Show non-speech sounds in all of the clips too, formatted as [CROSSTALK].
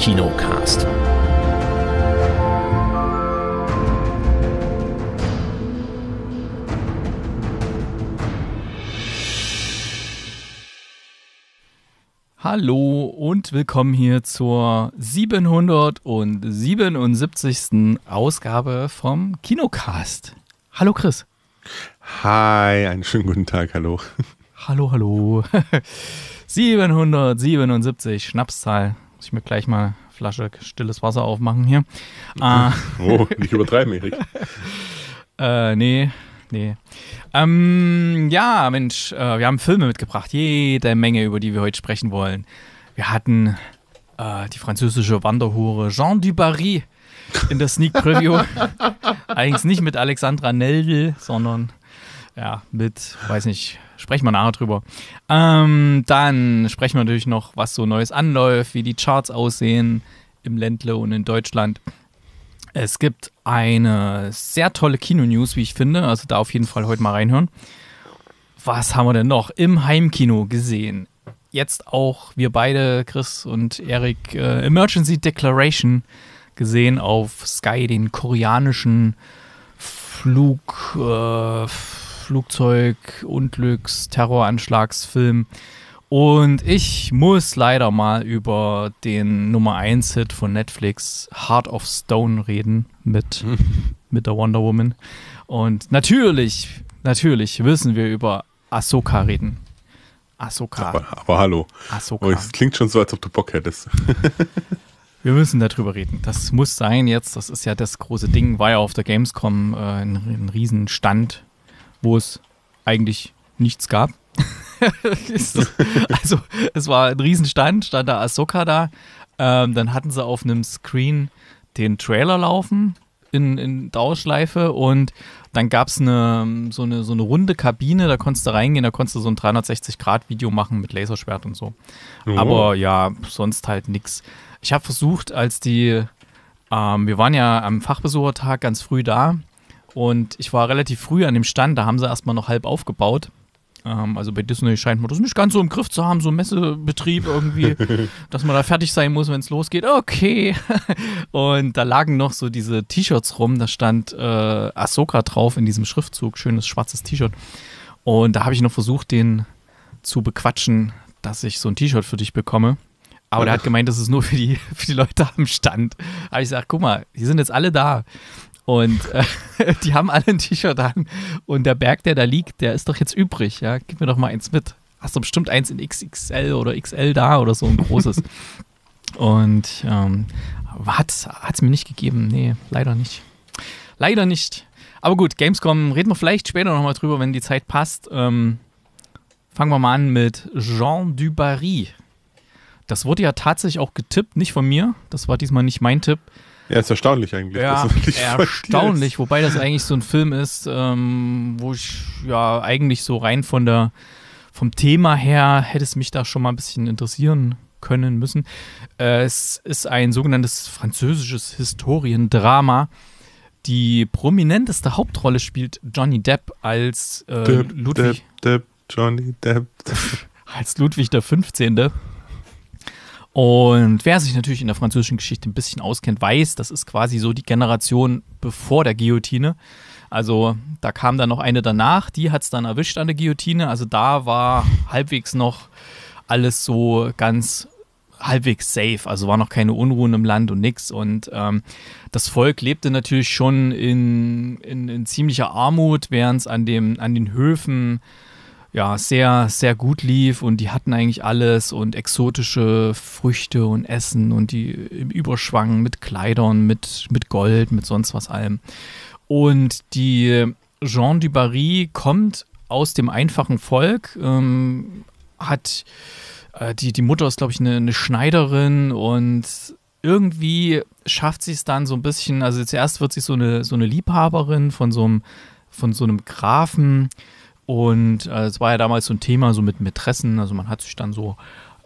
Kinocast. Hallo und willkommen hier zur 777. Ausgabe vom Kinocast. Hallo Chris. Hi, einen schönen guten Tag, hallo. Hallo, hallo. 777 [LAUGHS] Schnapszahl. Muss ich mir gleich mal eine Flasche stilles Wasser aufmachen hier. Ah. [LAUGHS] oh, nicht übertreiben, Erik. [LAUGHS] äh, nee, nee. Ähm, ja, Mensch, äh, wir haben Filme mitgebracht. Jede Menge, über die wir heute sprechen wollen. Wir hatten äh, die französische Wanderhure Jean Dubarry in der Sneak Preview. [LAUGHS] Eigentlich nicht mit Alexandra Nelgel, sondern ja, mit, weiß nicht, Sprechen wir nachher drüber. Ähm, dann sprechen wir natürlich noch, was so Neues anläuft, wie die Charts aussehen im Ländle und in Deutschland. Es gibt eine sehr tolle Kino-News, wie ich finde. Also da auf jeden Fall heute mal reinhören. Was haben wir denn noch im Heimkino gesehen? Jetzt auch wir beide, Chris und Erik, äh, Emergency Declaration gesehen auf Sky, den koreanischen Flug. Äh, Flugzeugunglücks, Terroranschlagsfilm. Und ich muss leider mal über den Nummer 1 Hit von Netflix Heart of Stone reden mit, [LAUGHS] mit der Wonder Woman. Und natürlich, natürlich müssen wir über Ahsoka reden. Ahsoka. Aber, aber hallo. Ahsoka. Oh, es klingt schon so, als ob du Bock hättest. [LAUGHS] wir müssen darüber reden. Das muss sein jetzt. Das ist ja das große Ding. War ja auf der Gamescom äh, ein, ein Riesenstand wo es eigentlich nichts gab. [LAUGHS] also es war ein Riesenstand, stand da Ahsoka da. Ähm, dann hatten sie auf einem Screen den Trailer laufen in, in Dauerschleife und dann gab es eine, so, eine, so eine runde Kabine, da konntest du reingehen, da konntest du so ein 360-Grad-Video machen mit Laserschwert und so. Oh. Aber ja, sonst halt nichts. Ich habe versucht, als die, ähm, wir waren ja am Fachbesuchertag ganz früh da und ich war relativ früh an dem Stand, da haben sie erstmal noch halb aufgebaut. Ähm, also bei Disney scheint man das nicht ganz so im Griff zu haben, so ein Messebetrieb irgendwie, [LAUGHS] dass man da fertig sein muss, wenn es losgeht. Okay. [LAUGHS] und da lagen noch so diese T-Shirts rum, da stand äh, Ahsoka drauf in diesem Schriftzug, schönes schwarzes T-Shirt. Und da habe ich noch versucht, den zu bequatschen, dass ich so ein T-Shirt für dich bekomme. Aber der hat [LAUGHS] gemeint, das ist nur für die, für die Leute am Stand. Aber ich sage, guck mal, die sind jetzt alle da. Und äh, [LAUGHS] die haben alle ein T-Shirt an. Und der Berg, der da liegt, der ist doch jetzt übrig. Ja, gib mir doch mal eins mit. Hast du bestimmt eins in XXL oder XL da oder so ein großes. [LAUGHS] Und ähm, hat es mir nicht gegeben. Nee, leider nicht. Leider nicht. Aber gut, Gamescom reden wir vielleicht später nochmal drüber, wenn die Zeit passt. Ähm, fangen wir mal an mit Jean Dubarry. Das wurde ja tatsächlich auch getippt, nicht von mir. Das war diesmal nicht mein Tipp, ja, ist erstaunlich eigentlich. Ja, erstaunlich, wobei das eigentlich so ein Film ist, ähm, wo ich ja eigentlich so rein von der, vom Thema her hätte es mich da schon mal ein bisschen interessieren können müssen. Äh, es ist ein sogenanntes französisches Historiendrama. Die prominenteste Hauptrolle spielt Johnny Depp als äh, Depp, Ludwig. Depp, Depp, Johnny Depp. [LAUGHS] Als Ludwig der 15. Und wer sich natürlich in der französischen Geschichte ein bisschen auskennt, weiß, das ist quasi so die Generation bevor der Guillotine. Also da kam dann noch eine danach, die hat es dann erwischt an der Guillotine. Also da war halbwegs noch alles so ganz halbwegs safe. Also war noch keine Unruhen im Land und nichts. Und ähm, das Volk lebte natürlich schon in, in, in ziemlicher Armut, während es an, an den Höfen ja, sehr, sehr gut lief und die hatten eigentlich alles und exotische Früchte und Essen und die im Überschwang mit Kleidern, mit, mit Gold, mit sonst was allem. Und die Jean du Barry kommt aus dem einfachen Volk, ähm, hat äh, die, die Mutter ist, glaube ich, eine, eine Schneiderin und irgendwie schafft sie es dann so ein bisschen, also zuerst wird sie so eine, so eine Liebhaberin von so einem, von so einem Grafen und äh, es war ja damals so ein Thema, so mit Mätressen. Also man hat sich dann so,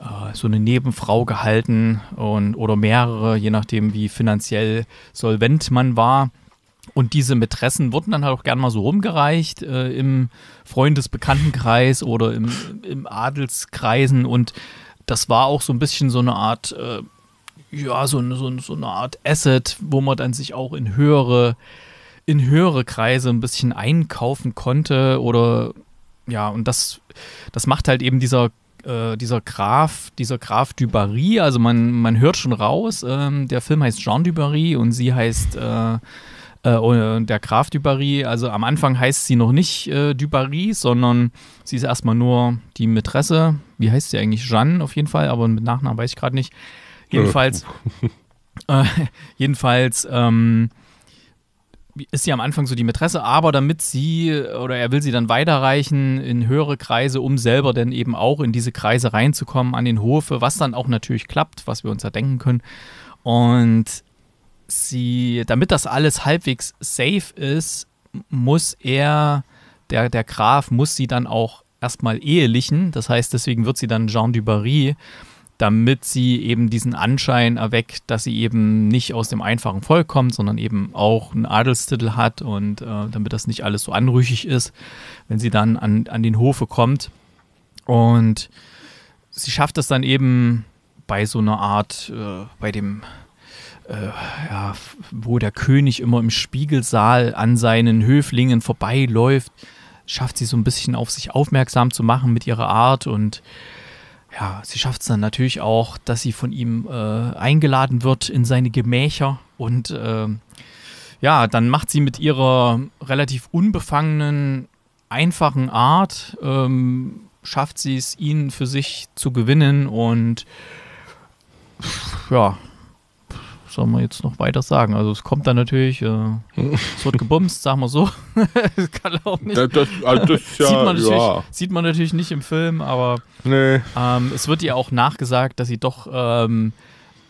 äh, so eine Nebenfrau gehalten und oder mehrere, je nachdem, wie finanziell solvent man war. Und diese Mätressen wurden dann halt auch gern mal so rumgereicht äh, im Freundesbekanntenkreis oder im, im Adelskreisen. Und das war auch so ein bisschen so eine Art, äh, ja, so, so, so eine Art Asset, wo man dann sich auch in höhere in höhere Kreise ein bisschen einkaufen konnte oder ja, und das, das macht halt eben dieser äh, dieser Graf, dieser Graf du Barry, also man, man hört schon raus, ähm, der Film heißt Jean du Barry und sie heißt äh, äh, oh, der Graf du Barry. Also am Anfang heißt sie noch nicht äh, du Barry, sondern sie ist erstmal nur die Mätresse. Wie heißt sie eigentlich? Jeanne auf jeden Fall, aber mit Nachnamen weiß ich gerade nicht. Äh, jedenfalls, [LAUGHS] äh, [LAUGHS] jedenfalls ähm, ist sie am Anfang so die Mätresse, aber damit sie oder er will sie dann weiterreichen in höhere Kreise, um selber dann eben auch in diese Kreise reinzukommen, an den Hofe, was dann auch natürlich klappt, was wir uns ja denken können. Und sie, damit das alles halbwegs safe ist, muss er, der, der Graf, muss sie dann auch erstmal ehelichen. Das heißt, deswegen wird sie dann Jean Dubarry damit sie eben diesen Anschein erweckt, dass sie eben nicht aus dem einfachen Volk kommt, sondern eben auch einen Adelstitel hat und äh, damit das nicht alles so anrüchig ist, wenn sie dann an, an den Hofe kommt. Und sie schafft es dann eben bei so einer Art, äh, bei dem, äh, ja, wo der König immer im Spiegelsaal an seinen Höflingen vorbeiläuft, schafft sie so ein bisschen auf sich aufmerksam zu machen mit ihrer Art und ja, sie schafft es dann natürlich auch, dass sie von ihm äh, eingeladen wird in seine Gemächer und äh, ja, dann macht sie mit ihrer relativ unbefangenen, einfachen Art, ähm, schafft sie es, ihn für sich zu gewinnen und ja, soll man jetzt noch weiter sagen? Also es kommt dann natürlich, äh, es wird gebumst, sagen wir so. [LAUGHS] das kann auch nicht. Das, das, also das [LAUGHS] ja, sieht, man ja. sieht, man natürlich nicht im Film, aber nee. ähm, es wird ihr auch nachgesagt, dass sie doch ähm,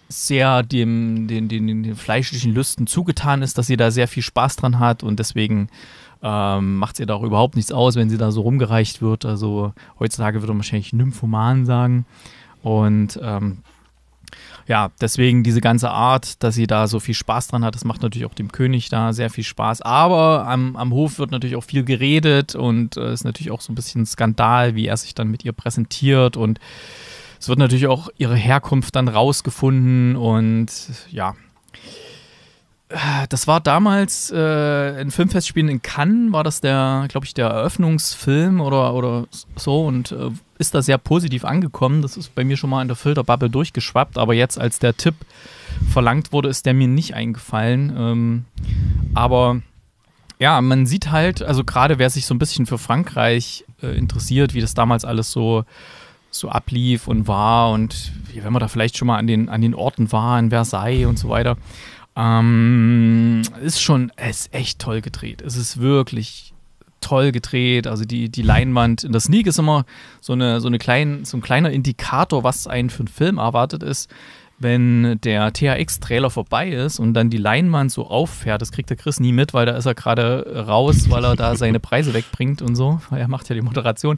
sehr dem, den, den, den, fleischlichen Lüsten zugetan ist, dass sie da sehr viel Spaß dran hat und deswegen ähm, macht sie da auch überhaupt nichts aus, wenn sie da so rumgereicht wird. Also heutzutage würde man wahrscheinlich Nymphoman sagen. Und ähm, ja, deswegen diese ganze Art, dass sie da so viel Spaß dran hat, das macht natürlich auch dem König da sehr viel Spaß. Aber am, am Hof wird natürlich auch viel geredet und äh, ist natürlich auch so ein bisschen ein Skandal, wie er sich dann mit ihr präsentiert und es wird natürlich auch ihre Herkunft dann rausgefunden und ja, das war damals äh, in Filmfestspielen in Cannes, war das der, glaube ich, der Eröffnungsfilm oder, oder so und äh, ist da sehr positiv angekommen. Das ist bei mir schon mal in der Filterbubble durchgeschwappt, aber jetzt als der Tipp verlangt wurde, ist der mir nicht eingefallen. Ähm, aber ja, man sieht halt, also gerade wer sich so ein bisschen für Frankreich äh, interessiert, wie das damals alles so so ablief und war und wenn man da vielleicht schon mal an den, an den Orten war, in Versailles und so weiter. Ähm, ist schon, es ist echt toll gedreht. Es ist wirklich toll gedreht. Also die, die Leinwand in der Sneak ist immer so, eine, so, eine klein, so ein kleiner Indikator, was einen für einen Film erwartet ist wenn der THX-Trailer vorbei ist und dann die Leinwand so auffährt, das kriegt der Chris nie mit, weil da ist er gerade raus, weil er da seine Preise wegbringt und so. [LAUGHS] Er macht ja die Moderation.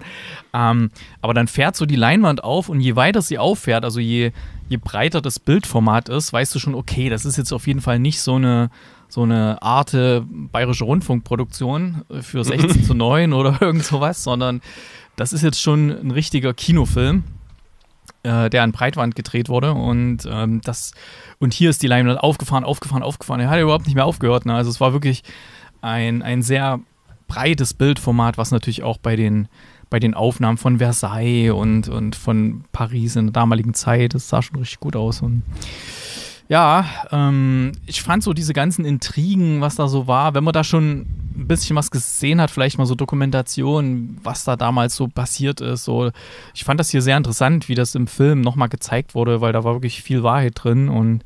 Ähm, aber dann fährt so die Leinwand auf und je weiter sie auffährt, also je, je breiter das Bildformat ist, weißt du schon, okay, das ist jetzt auf jeden Fall nicht so eine so eine Art äh, bayerische Rundfunkproduktion äh, für 16 [LAUGHS] zu 9 oder irgend sowas, sondern das ist jetzt schon ein richtiger Kinofilm. Äh, der an Breitwand gedreht wurde. Und ähm, das, und hier ist die Leinwand aufgefahren, aufgefahren, aufgefahren. Er hat überhaupt nicht mehr aufgehört. Ne? Also es war wirklich ein, ein sehr breites Bildformat, was natürlich auch bei den bei den Aufnahmen von Versailles und, und von Paris in der damaligen Zeit, das sah schon richtig gut aus. Und ja, ähm, ich fand so diese ganzen Intrigen, was da so war, wenn man da schon ein bisschen was gesehen hat, vielleicht mal so Dokumentation, was da damals so passiert ist. So, ich fand das hier sehr interessant, wie das im Film nochmal gezeigt wurde, weil da war wirklich viel Wahrheit drin und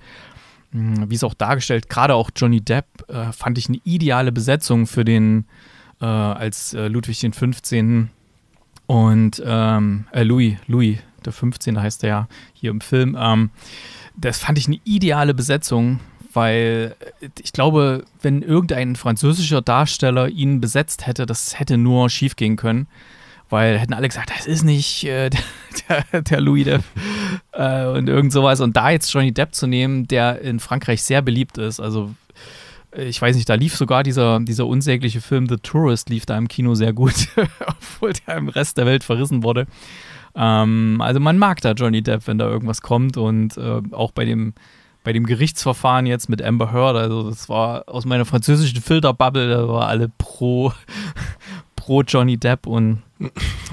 hm, wie es auch dargestellt, gerade auch Johnny Depp äh, fand ich eine ideale Besetzung für den äh, als äh, Ludwig den 15. und ähm, äh, Louis, Louis, der 15. heißt er ja hier im Film. Ähm, das fand ich eine ideale Besetzung weil äh, ich glaube, wenn irgendein französischer Darsteller ihn besetzt hätte, das hätte nur schief gehen können, weil hätten alle gesagt, das ist nicht äh, [LAUGHS] der, der, Louis Depp äh, und irgend sowas. Und da jetzt Johnny Depp zu nehmen, der in Frankreich sehr beliebt ist, also äh, ich weiß nicht, da lief sogar dieser, dieser unsägliche Film The Tourist, lief da im Kino sehr gut, [LAUGHS] obwohl der im Rest der Welt verrissen wurde. Ähm, also man mag da Johnny Depp, wenn da irgendwas kommt und äh, auch bei dem bei dem Gerichtsverfahren jetzt mit Amber Heard, also das war aus meiner französischen Filterbubble, da war alle pro, [LAUGHS] pro Johnny Depp und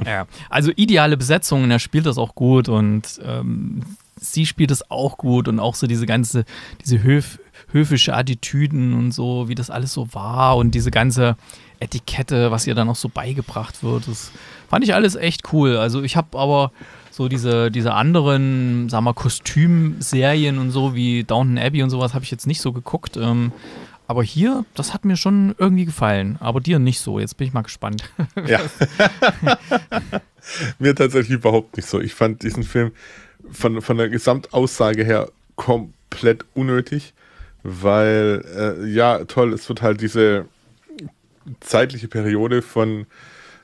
ja, also ideale Besetzung und er spielt das auch gut und ähm, sie spielt es auch gut und auch so diese ganze, diese höf, höfische Attitüden und so, wie das alles so war und diese ganze Etikette, was ihr dann noch so beigebracht wird, das fand ich alles echt cool. Also ich habe aber so diese, diese anderen, sag mal, Kostümserien und so wie Downton Abbey und sowas habe ich jetzt nicht so geguckt. Ähm, aber hier, das hat mir schon irgendwie gefallen. Aber dir nicht so. Jetzt bin ich mal gespannt. [LAUGHS] Ja. [LAUGHS] mir tatsächlich überhaupt nicht so. Ich fand diesen Film von, von der Gesamtaussage her komplett unnötig, weil, äh, ja, toll, es wird halt diese zeitliche Periode von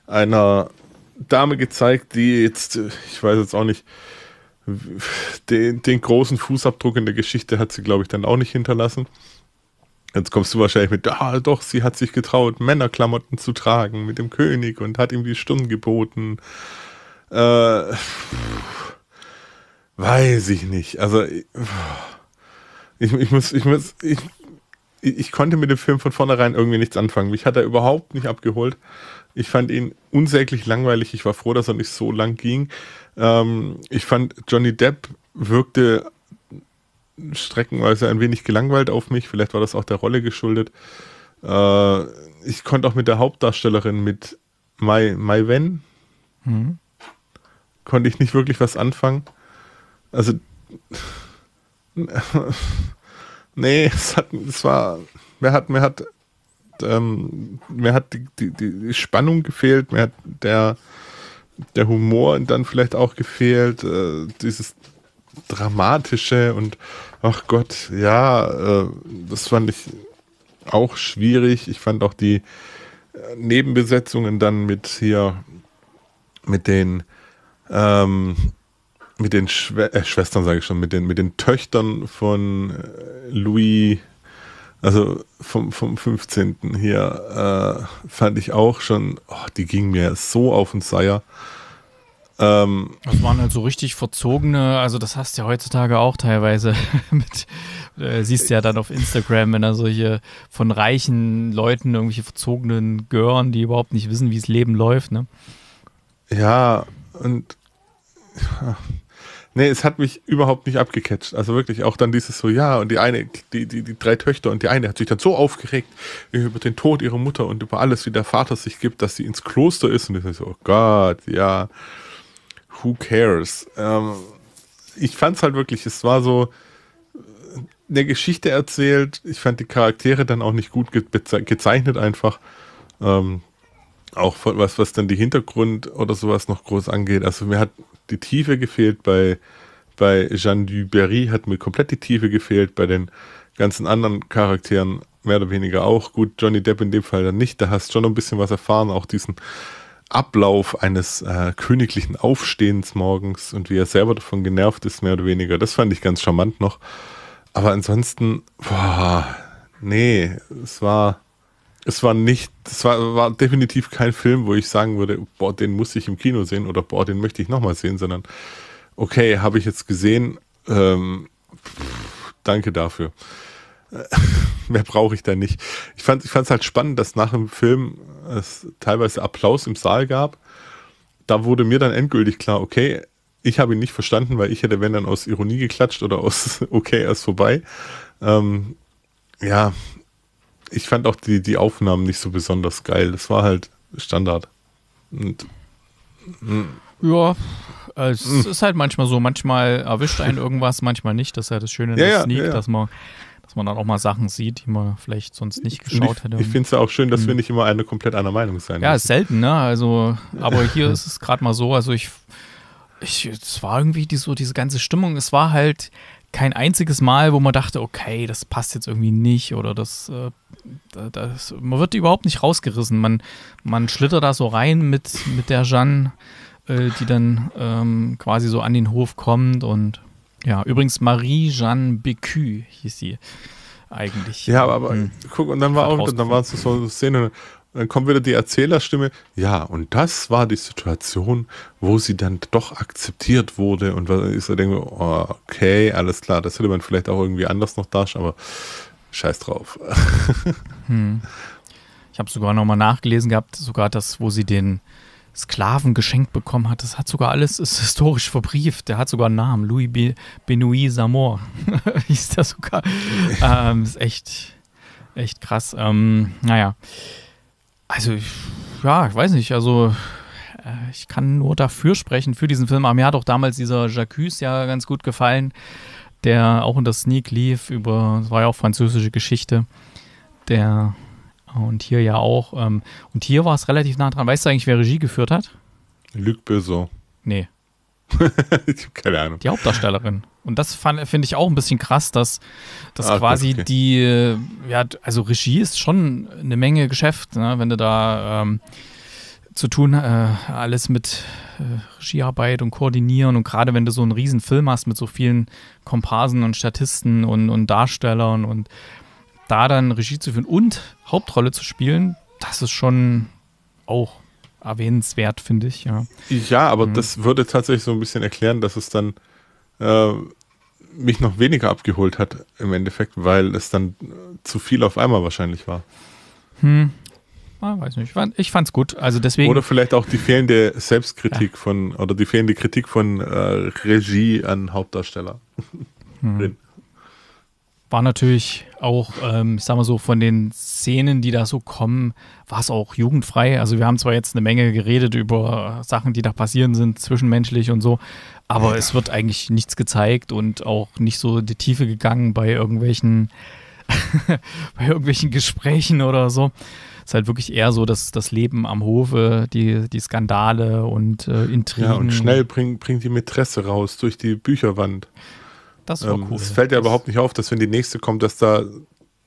einer Dame gezeigt, die jetzt, äh, ich weiß jetzt auch nicht, den, den großen Fußabdruck in der Geschichte hat sie, glaube ich, dann auch nicht hinterlassen. Jetzt kommst du wahrscheinlich mit, ah, doch, sie hat sich getraut, Männerklamotten zu tragen mit dem König und hat ihm die Stunden geboten. Äh, weiß ich nicht. Also, äh, ich, ich muss, ich muss, ich, ich konnte mit dem Film von vornherein irgendwie nichts anfangen. Mich hat er überhaupt nicht abgeholt. Ich fand ihn unsäglich langweilig. Ich war froh, dass er nicht so lang ging. Ähm, ich fand, Johnny Depp wirkte streckenweise ein wenig gelangweilt auf mich. Vielleicht war das auch der Rolle geschuldet. Äh, ich konnte auch mit der Hauptdarstellerin, mit Mai, Mai Wen, hm. konnte ich nicht wirklich was anfangen. Also, [LAUGHS] nee, es, hat, es war, mir hat, mir hat ähm, mir hat die, die, die, Spannung gefehlt, mir hat der, der Humor dann vielleicht auch gefehlt, äh, dieses Dramatische und ach Gott, ja, äh, das fand ich auch schwierig. Ich fand auch die äh, Nebenbesetzungen dann mit hier, mit den, ähm, mit den Schwe äh, Schwestern, sage ich schon, mit den, mit den Töchtern von äh, Louis also vom, vom 15. hier äh, fand ich auch schon, oh, die ging mir so auf den Seier. Ähm, das waren halt so richtig verzogene, also das hast du ja heutzutage auch teilweise. [LAUGHS] mit, äh, siehst du ja dann auf Instagram, wenn da solche von reichen Leuten irgendwelche verzogenen Gören, die überhaupt nicht wissen, wie das Leben läuft, ne? Ja, und ja, Nee, es hat mich überhaupt nicht abgecatcht. Also wirklich auch dann dieses so, ja, und die eine, die, die, die drei Töchter und die eine hat sich dann so aufgeregt über den Tod ihrer Mutter und über alles, wie der Vater sich gibt, dass sie ins Kloster ist. Und ich so, oh Gott, ja, who cares? Ähm, ich es halt wirklich, es war so äh, eine Geschichte erzählt. Ich fand die Charaktere dann auch nicht gut ge gezeichnet einfach. Ähm, auch von was, was dann die Hintergrund oder sowas noch groß angeht. Also mir hat die Tiefe gefehlt bei, bei Jean Duberry hat mir komplett die Tiefe gefehlt, bei den ganzen anderen Charakteren mehr oder weniger auch. Gut, Johnny Depp in dem Fall dann nicht, da hast du schon ein bisschen was erfahren, auch diesen Ablauf eines äh, königlichen Aufstehens morgens und wie er selber davon genervt ist, mehr oder weniger. Das fand ich ganz charmant noch. Aber ansonsten, boah, nee, es war es war nicht, es war, war definitiv kein Film, wo ich sagen würde, boah, den muss ich im Kino sehen oder boah, den möchte ich nochmal sehen, sondern okay, habe ich jetzt gesehen, ähm, danke dafür. [LAUGHS] Mehr brauche ich da nicht. Ich fand es ich fand's halt spannend, dass nach dem Film es teilweise Applaus im Saal gab. Da wurde mir dann endgültig klar, okay, ich habe ihn nicht verstanden, weil ich hätte, wenn dann aus Ironie geklatscht oder aus [LAUGHS] okay, er ist vorbei. Ähm, ja, ich fand auch die, die Aufnahmen nicht so besonders geil. Das war halt Standard. Und, hm. ja, es mhm. ist halt manchmal so, manchmal erwischt einen [LAUGHS] irgendwas, manchmal nicht. Das ist ja das Schöne ja, der Sneak, ja, ja. dass man dass man dann auch mal Sachen sieht, die man vielleicht sonst nicht geschaut hätte. Ich finde es ja auch schön, dass mhm. wir nicht immer eine komplett einer Meinung sein. Ja, müssen. selten, ne? Also, aber [LAUGHS] hier ist es gerade mal so, also ich, ich, es war irgendwie die, so diese ganze Stimmung, es war halt, kein einziges Mal, wo man dachte, okay, das passt jetzt irgendwie nicht oder das, äh, das man wird überhaupt nicht rausgerissen. Man, man schlittert da so rein mit, mit der Jeanne, äh, die dann ähm, quasi so an den Hof kommt und ja, übrigens Marie-Jeanne Bécu hieß sie eigentlich. Ja, aber, aber hm. guck, und dann war auch, dann war es so eine Szene, dann kommt wieder die Erzählerstimme. Ja, und das war die Situation, wo sie dann doch akzeptiert wurde. Und ich so denke, okay, alles klar, das hätte man vielleicht auch irgendwie anders noch darstellen, aber scheiß drauf. [LAUGHS] Hm. Ich habe sogar nochmal nachgelesen gehabt, sogar das, wo sie den Sklaven geschenkt bekommen hat. Das hat sogar alles, ist historisch verbrieft. Der hat sogar einen Namen. Louis Be Benoit Samor [LAUGHS] hieß der sogar. [LAUGHS] ähm, ist echt, echt krass. Ähm, naja. Also, ich, ja, ich weiß nicht. Also, äh, ich kann nur dafür sprechen, für diesen Film. Aber mir hat auch damals dieser Jacques ja ganz gut gefallen, der auch in der Sneak lief, über, das war ja auch französische Geschichte, der und hier ja auch. Ähm, und hier war es relativ nah dran. Weißt du eigentlich, wer Regie geführt hat? Luc Besson. Nee. [LAUGHS] keine Ahnung. Die Hauptdarstellerin. Und das finde ich auch ein bisschen krass, dass, dass ah, quasi okay. die, ja, also Regie ist schon eine Menge Geschäft, ne? wenn du da ähm, zu tun, äh, alles mit äh, Regiearbeit und Koordinieren und gerade wenn du so einen riesen Film hast mit so vielen Komparsen und Statisten und, und Darstellern und da dann Regie zu führen und Hauptrolle zu spielen, das ist schon auch erwähnenswert, finde ich. Ja, ja aber mhm. das würde tatsächlich so ein bisschen erklären, dass es dann äh, mich noch weniger abgeholt hat im Endeffekt, weil es dann äh, zu viel auf einmal wahrscheinlich war. Hm. Ah, weiß nicht. Ich fand es gut. Also deswegen. Oder vielleicht auch die fehlende Selbstkritik ja. von oder die fehlende Kritik von äh, Regie an Hauptdarsteller. Hm. War natürlich auch, ähm, ich sag mal so, von den Szenen, die da so kommen, war es auch jugendfrei. Also wir haben zwar jetzt eine Menge geredet über Sachen, die da passieren sind, zwischenmenschlich und so, aber ja. es wird eigentlich nichts gezeigt und auch nicht so in die Tiefe gegangen bei irgendwelchen, [LAUGHS] bei irgendwelchen Gesprächen oder so. Es ist halt wirklich eher so, dass das Leben am Hofe, die, die Skandale und äh, Intrigen. Ja, und schnell bringt bring die Mätresse raus durch die Bücherwand. Das war ähm, cool. Es fällt ja überhaupt nicht auf, dass wenn die nächste kommt, dass da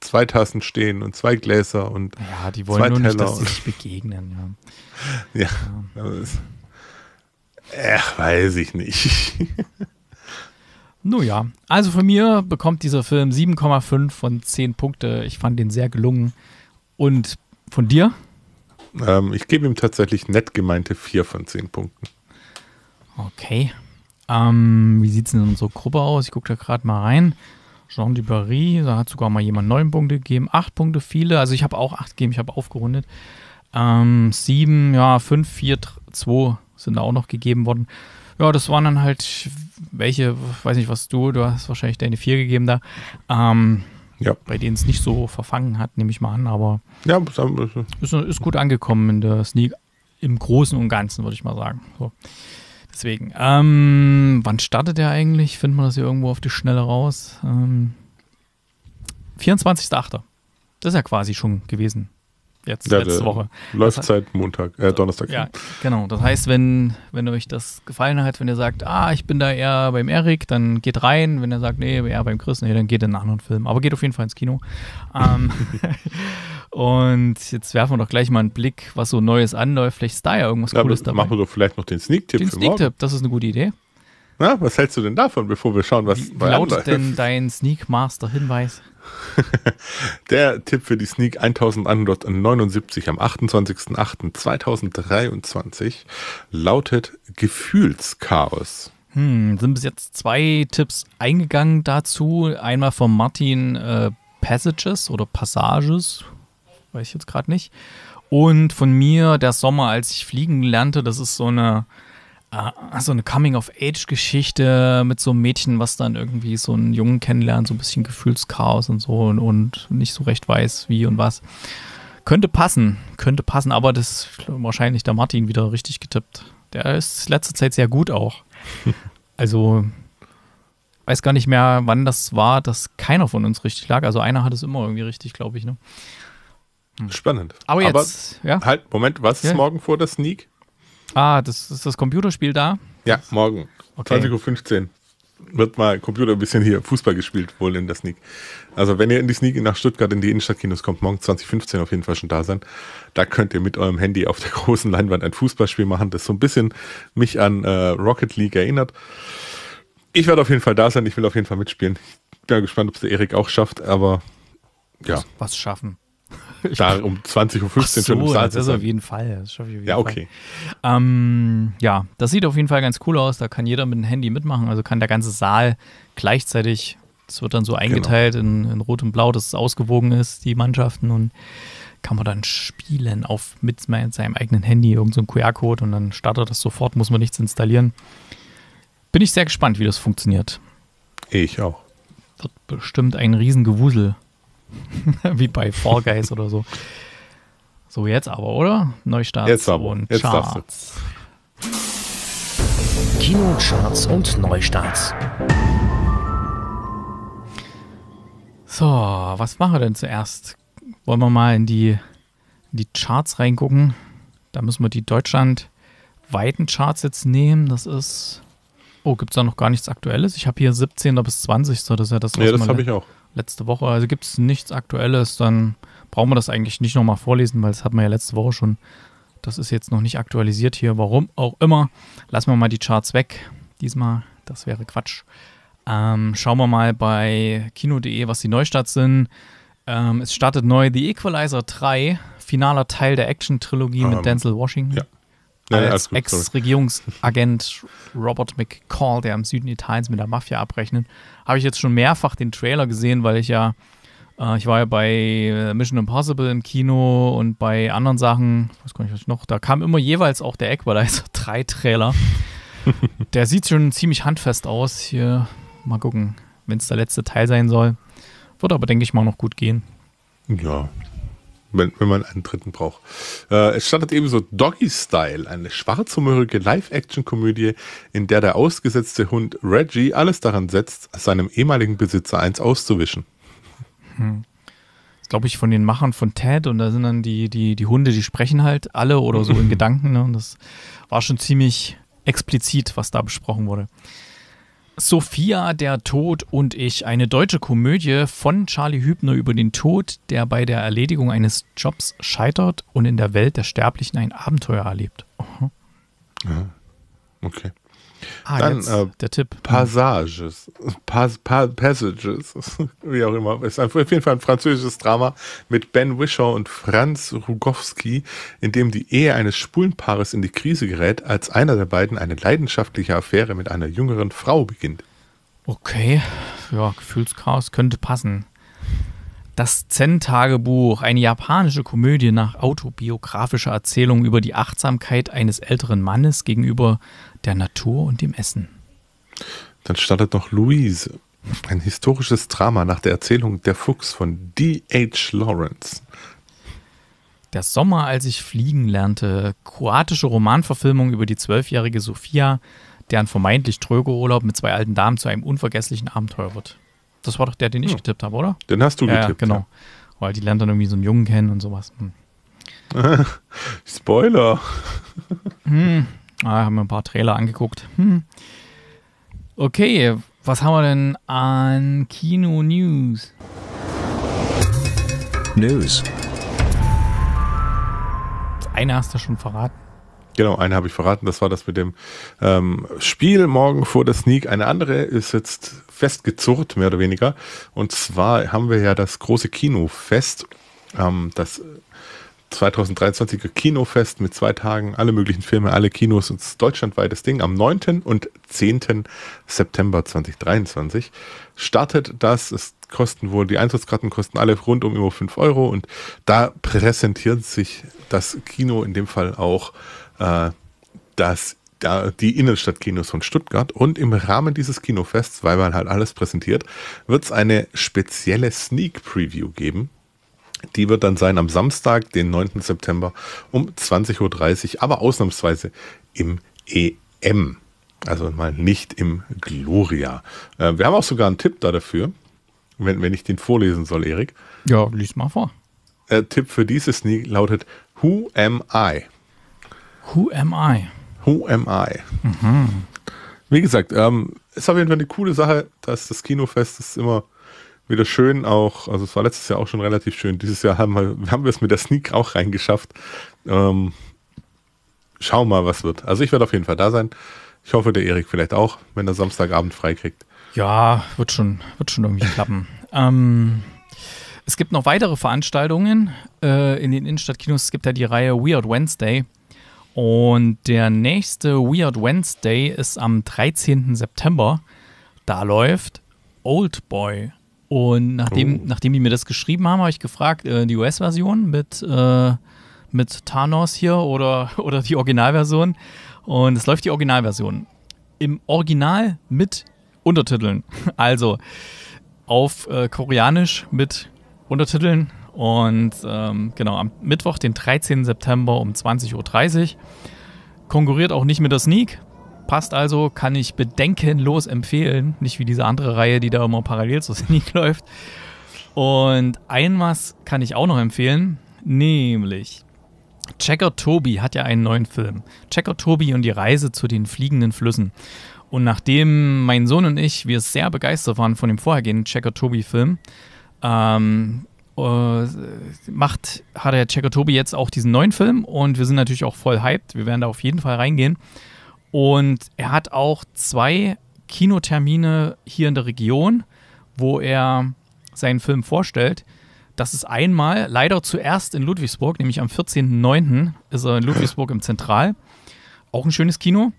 zwei Tassen stehen und zwei Gläser und Ja, die wollen zwei nur Teller nicht, dass sie sich begegnen. Ja, [LAUGHS] ja, ja. ach, weiß ich nicht. [LAUGHS] Nun ja, also von mir bekommt dieser Film 7,5 von 10 Punkte. Ich fand den sehr gelungen. Und von dir? Ähm, ich gebe ihm tatsächlich nett gemeinte 4 von 10 Punkten. Okay, ähm, wie sieht es denn in unserer Gruppe aus? Ich gucke da gerade mal rein. Jean Dubarry, da hat sogar mal jemand neun Punkte gegeben, acht Punkte viele. Also ich habe auch acht gegeben, ich habe aufgerundet. Ähm, sieben, ja, fünf, vier, zwei sind da auch noch gegeben worden. Ja, das waren dann halt welche, weiß nicht, was du, du hast wahrscheinlich deine vier gegeben da. Ähm, ja. Bei denen es nicht so verfangen hat, nehme ich mal an, aber ja, ist, ist gut angekommen in der Sneak, im Großen und Ganzen, würde ich mal sagen. So. Deswegen, ähm, wann startet der eigentlich? Findet man das hier irgendwo auf die Schnelle raus? Ähm, 24.8. Das ist ja quasi schon gewesen. Jetzt, ja, letzte Woche. Läuft das, seit Montag, äh, Donnerstag. Ja, genau. Das heißt, wenn, wenn euch das gefallen hat, wenn ihr sagt, ah, ich bin da eher beim Erik, dann geht rein. Wenn ihr sagt, nee, eher beim Chris, nee, dann geht in einen anderen Film. Aber geht auf jeden Fall ins Kino. Ähm, [LAUGHS] [LAUGHS] Und jetzt werfen wir doch gleich mal einen Blick, was so Neues anläuft. Vielleicht ist da ja irgendwas ja, Cooles dabei. Machen wir doch vielleicht noch den Sneak-Tipp. Den Sneak-Tipp, das ist eine gute Idee. Na, was hältst du denn davon, bevor wir schauen, was Wie, wie lautet denn dein sneak master hinweis [LAUGHS] Der Tipp für die Sneak 1179 am 28.08.2023 lautet Gefühlschaos. Hm, sind bis jetzt zwei Tipps eingegangen dazu. Einmal von Martin äh, Passages oder Passages, weiß ich jetzt gerade nicht. Und von mir der Sommer, als ich fliegen lernte, das ist so eine äh, so eine Coming-of-Age-Geschichte mit so einem Mädchen, was dann irgendwie so einen Jungen kennenlernt, so ein bisschen Gefühlschaos und so und, und nicht so recht weiß, wie und was. Könnte passen, könnte passen, aber das ist wahrscheinlich der Martin wieder richtig getippt. Der ist letzte Zeit sehr gut auch. [LAUGHS] Also, weiß gar nicht mehr, wann das war, dass keiner von uns richtig lag. Also, einer hat es immer irgendwie richtig, glaube ich. Ne? Hm. Spannend. Aber jetzt, Aber, ja. Halt, Moment, was ist ja. morgen vor der Sneak? Ah, das ist das Computerspiel da? Ja, morgen. Okay. 20.15 Uhr wird mal Computer ein bisschen hier Fußball gespielt, wohl in der Sneak. Also wenn ihr in die Sneak nach Stuttgart in die Innenstadtkinos kommt, morgen 2015 auf jeden Fall schon da sein. Da könnt ihr mit eurem Handy auf der [LAUGHS] großen Leinwand ein Fußballspiel machen, das so ein bisschen mich an äh, Rocket League erinnert. Ich werde auf jeden Fall da sein, ich will auf jeden Fall mitspielen. Ich bin gespannt, ob es der Erik auch schafft, aber ja. was schaffen. [LAUGHS] da um 20.15 Uhr so, schon im Saal zu sein. Das auf jeden Fall. Das ich auf jeden ja, okay. Fall. Ähm, ja, das sieht auf jeden Fall ganz cool aus. Da kann jeder mit dem Handy mitmachen. Also kann der ganze Saal gleichzeitig, das wird dann so genau. eingeteilt genau. in, in Rot und Blau, dass es ausgewogen ist, die Mannschaften. Und kann man dann spielen auf, mit seinem eigenen Handy, irgendein so QR-Code. Und dann startet das sofort, muss man nichts installieren. Bin ich sehr gespannt, wie das funktioniert. Ich auch. Wird bestimmt ein Riesengewusel. [LAUGHS] Wie bei Fall Guys oder so. So, jetzt aber, oder? Neustarts Jetzt aber. Und jetzt Charts. Kinocharts und Neustarts. So, was machen wir denn zuerst? Wollen wir mal in die, in die Charts reingucken? Da müssen wir die deutschlandweiten Charts jetzt nehmen. Das ist. Oh, gibt es da noch gar nichts Aktuelles? Ich habe hier 17. bis 20. Das ist ja das, was Ja, das habe ich auch letzte Woche. Also gibt es nichts Aktuelles, dann brauchen wir das eigentlich nicht nochmal vorlesen, weil das hatten wir ja letzte Woche schon. Das ist jetzt noch nicht aktualisiert hier, warum auch immer. Lassen wir mal die Charts weg. Diesmal, das wäre Quatsch. Ähm, schauen wir mal bei kino.de, was die Neustarts sind. Ähm, es startet neu The Equalizer 3, finaler Teil der Action-Trilogie ähm, mit Denzel Washington. Ja, Nein, als Ex-Regierungsagent Robert McCall, der im Süden Italiens mit der Mafia abrechnet, habe ich jetzt schon mehrfach den Trailer gesehen, weil ich ja, äh, ich war ja bei äh, Mission Impossible im Kino und bei anderen Sachen, ich weiß gar was noch, da kam immer jeweils auch der Equalizer [LAUGHS] drei Trailer. [LAUGHS] der sieht schon ziemlich handfest aus. Hier, mal gucken, wenn es der letzte Teil sein soll. Wird aber, denke ich mal, noch gut gehen. Ja, wenn, wenn man einen dritten braucht. Äh, es startet ebenso Doggy Style, eine schwarzhumorige Live-Action-Komödie, in der der ausgesetzte Hund Reggie alles daran setzt, seinem ehemaligen Besitzer eins auszuwischen. Hm. Das glaube ich von den Machern von Ted und da sind dann die, die, die Hunde, die sprechen halt alle oder so in [CLEARS THROAT] Gedanken. Ne? Und das war schon ziemlich explizit, was da besprochen wurde. Sophia, der Tod und ich, eine deutsche Komödie von Charlie Hübner über den Tod, der bei der Erledigung eines Jobs scheitert und in der Welt der Sterblichen ein Abenteuer erlebt. Aha. Okay. Ah, Dann jetzt äh, der Tipp. Passages. Pas, pa, passages. [LAUGHS] Wie auch immer. Ist auf jeden Fall ein französisches Drama mit Ben Wishaw und Franz Rugowski, in dem die Ehe eines Spulenpaares in die Krise gerät, als einer der beiden eine leidenschaftliche Affäre mit einer jüngeren Frau beginnt. Okay. Ja, Gefühlschaos könnte passen. Das Zen-Tagebuch, eine japanische Komödie nach autobiografischer Erzählung über die Achtsamkeit eines älteren Mannes gegenüber der Natur und dem Essen. Dann startet noch Louise, ein historisches Drama nach der Erzählung Der Fuchs von D.H. Lawrence. Der Sommer, als ich fliegen lernte, kroatische Romanverfilmung über die zwölfjährige Sophia, deren vermeintlich tröge Urlaub mit zwei alten Damen zu einem unvergesslichen Abenteuer wird. Das war doch der, den ich ja. getippt habe, oder? Den hast du ja, getippt. Genau. Ja. Weil die lernt dann irgendwie so einen Jungen kennen und sowas. Hm. [LAUGHS] Spoiler. Hm. Ah, haben wir ein paar Trailer angeguckt. Hm. Okay, was haben wir denn an Kino News? News. eine hast du schon verraten. Genau, eine habe ich verraten, das war das mit dem ähm, Spiel morgen vor der Sneak. Eine andere ist jetzt festgezurrt, mehr oder weniger. Und zwar haben wir ja das große Kinofest, ähm, das 2023er Kinofest mit zwei Tagen, alle möglichen Filme, alle Kinos. und deutschlandweites Ding. Am 9. und 10. September 2023 startet das. Es kosten wohl, die Einsatzkarten kosten alle rund um über 5 Euro. Und da präsentiert sich das Kino, in dem Fall auch äh, das da die Innenstadtkinos von Stuttgart und im Rahmen dieses Kinofests, weil man halt alles präsentiert, wird es eine spezielle Sneak Preview geben die wird dann sein am Samstag, den 9. September um 20.30 Uhr, aber ausnahmsweise im EM. Also mal nicht im Gloria. Äh, wir haben auch sogar einen Tipp da dafür, wenn, wenn ich den vorlesen soll, Erik. Ja, lies mal vor. Äh, Tipp für dieses Sneak lautet Who am I? Who am I? Who am I? Mhm. Wie gesagt, ähm, ist auf jeden Fall eine coole Sache, dass das Kinofest ist immer wieder schön auch, also es war letztes Jahr auch schon relativ schön, dieses Jahr haben wir, haben wir es mit der Sneak auch reingeschafft. Ähm, schau mal, was wird. Also ich werde auf jeden Fall da sein. Ich hoffe, der Erik vielleicht auch, wenn er Samstagabend freikriegt. Ja, wird schon, wird schon irgendwie klappen. [LAUGHS] ähm, es gibt noch weitere Veranstaltungen äh, in den Innenstadtkinos. Es gibt ja die Reihe Weird Wednesday. Und der nächste Weird Wednesday ist am 13. September. Da läuft Old Boy und nachdem, oh. nachdem die mir das geschrieben haben, habe ich gefragt, äh, die US-Version mit, äh, mit Thanos hier oder, [LAUGHS] oder die Originalversion. Und es läuft die Originalversion. Im Original mit Untertiteln. [LAUGHS] Also auf äh, Koreanisch mit Untertiteln. Und ähm, genau, am Mittwoch, den 13. September um 20.30 Uhr. Konkurriert auch nicht mit der Sneak. Passt also, kann ich bedenkenlos empfehlen. Nicht wie diese andere Reihe, die da immer parallel zu Sneak [LAUGHS] läuft. Und ein was kann ich auch noch empfehlen, nämlich Checker Toby hat ja einen neuen Film. Checker Toby und die Reise zu den fliegenden Flüssen. Und nachdem mein Sohn und ich, wir sehr begeistert waren von dem vorhergehenden Checker Toby-Film, ähm, äh, macht, hat der Checker Tobi jetzt auch diesen neuen Film und wir sind natürlich auch voll hyped. Wir werden da auf jeden Fall reingehen. Und er hat auch zwei Kinotermine hier in der Region, wo er seinen Film vorstellt. Das ist einmal leider zuerst in Ludwigsburg, nämlich am 14.09. ist er in Ludwigsburg im Zentral. Auch ein schönes Kino.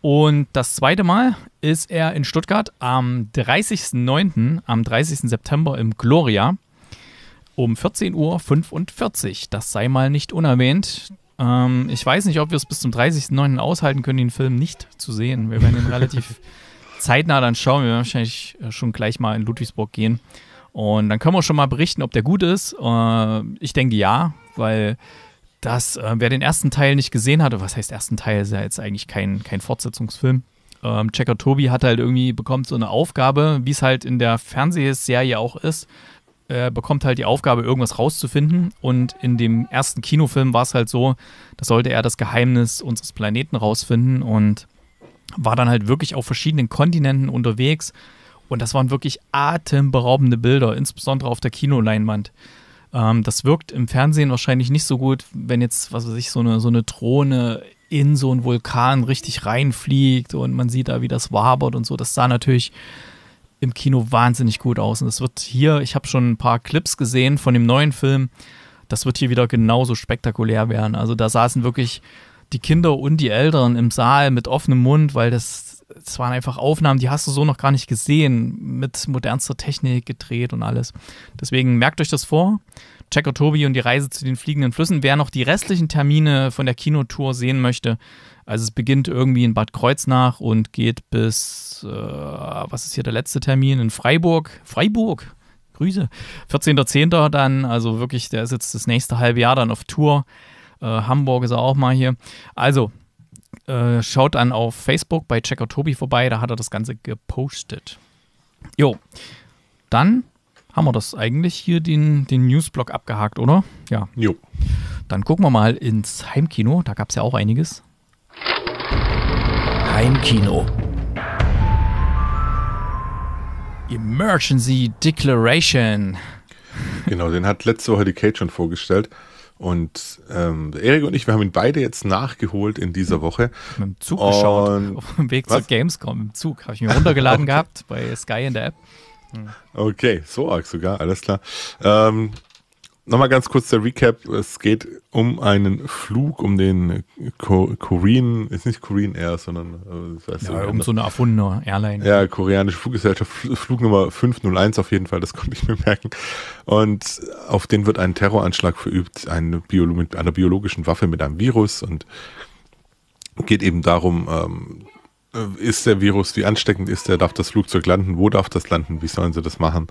Und das zweite Mal ist er in Stuttgart am 30.09., am 30. September im Gloria um 14.45 Uhr. Das sei mal nicht unerwähnt. Ähm, ich weiß nicht, ob wir es bis zum 30.09. aushalten können, den Film nicht zu sehen. Wir werden ihn relativ [LAUGHS] zeitnah dann schauen. Wir werden wahrscheinlich äh, schon gleich mal in Ludwigsburg gehen. Und dann können wir schon mal berichten, ob der gut ist. Äh, ich denke ja, weil das, äh, wer den ersten Teil nicht gesehen hatte, was heißt ersten Teil, ist ja jetzt eigentlich kein, kein Fortsetzungsfilm. Ähm, Checker Tobi hat halt irgendwie bekommt so eine Aufgabe, wie es halt in der Fernsehserie auch ist, äh, bekommt halt die Aufgabe, irgendwas rauszufinden. Und in dem ersten Kinofilm war es halt so, da sollte er das Geheimnis unseres Planeten rausfinden und war dann halt wirklich auf verschiedenen Kontinenten unterwegs. Und das waren wirklich atemberaubende Bilder, insbesondere auf der Kinoleinwand. Ähm, das wirkt im Fernsehen wahrscheinlich nicht so gut, wenn jetzt, was weiß ich, so eine, so eine Drohne in so einen Vulkan richtig reinfliegt und man sieht da, wie das wabert und so. Das sah natürlich im Kino wahnsinnig gut aus. Und es wird hier, ich habe schon ein paar Clips gesehen von dem neuen Film, das wird hier wieder genauso spektakulär werden. Also da saßen wirklich die Kinder und die Eltern im Saal mit offenem Mund, weil das, das waren einfach Aufnahmen, die hast du so noch gar nicht gesehen, mit modernster Technik gedreht und alles. Deswegen merkt euch das vor. Checker Tobi und die Reise zu den fliegenden Flüssen. Wer noch die restlichen Termine von der Kinotour sehen möchte, also es beginnt irgendwie in Bad Kreuznach und geht bis, äh, was ist hier der letzte Termin? In Freiburg. Freiburg. Grüße. 14.10. dann, also wirklich, der ist jetzt das nächste halbe Jahr dann auf Tour. Äh, Hamburg ist er auch mal hier. Also, äh, schaut dann auf Facebook bei Checker Tobi vorbei, da hat er das Ganze gepostet. Jo, dann haben wir das eigentlich hier den, den Newsblock abgehakt, oder? Ja. Jo. Dann gucken wir mal ins Heimkino, da gab es ja auch einiges. Heimkino. Emergency Declaration. Genau, den hat letzte Woche die Kate schon vorgestellt. Und ähm, Erik und ich, wir haben ihn beide jetzt nachgeholt in dieser hm. Woche. Mit dem Zug und geschaut. Auf dem Weg was? zur Gamescom im Zug. Habe ich mir runtergeladen [LAUGHS] gehabt bei Sky in der App. Hm. Okay, so arg sogar, alles klar. Ähm, nochmal ganz kurz der Recap. Es geht um einen Flug, um den Ko Korean, ist nicht Korean Air, sondern das äh, heißt ja, um so eine erfundene Airline. Ja, koreanische Fluggesellschaft, Flugnummer 501 auf jeden Fall, das [LAUGHS] konnte ich mir merken. Und auf den wird ein Terroranschlag verübt, eine Bio mit einer biologischen Waffe, mit einem Virus und geht eben darum, ähm, äh, ist der Virus, wie ansteckend ist der, darf das Flugzeug landen, wo darf das landen, wie sollen sie das machen?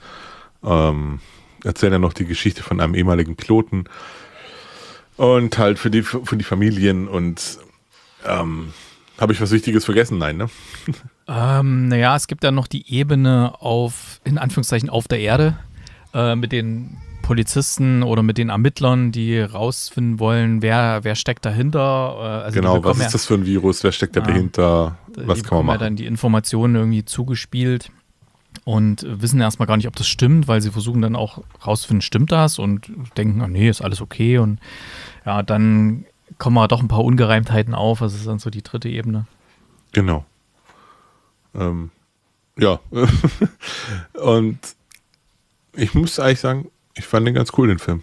Ähm, erzählen dann noch die Geschichte von einem ehemaligen Piloten und halt für die, für die Familien und ähm, habe ich was Wichtiges vergessen? Nein, ne? [LAUGHS] Ähm, naja, es gibt ja noch die Ebene auf, in Anführungszeichen, auf der Erde äh, mit den Polizisten oder mit den Ermittlern, die rausfinden wollen, wer, wer steckt dahinter. Äh, also genau, was ist ja, das für ein Virus, wer steckt da dahinter, was kann man machen? dann die Informationen irgendwie zugespielt und wissen erstmal gar nicht, ob das stimmt, weil sie versuchen dann auch rauszufinden, stimmt das und denken, oh nee, ist alles okay und ja, dann kommen aber halt doch ein paar Ungereimtheiten auf, das ist dann so die dritte Ebene. Genau. Ähm, ja. [LAUGHS] und ich muss eigentlich sagen, ich fand den ganz cool, den Film.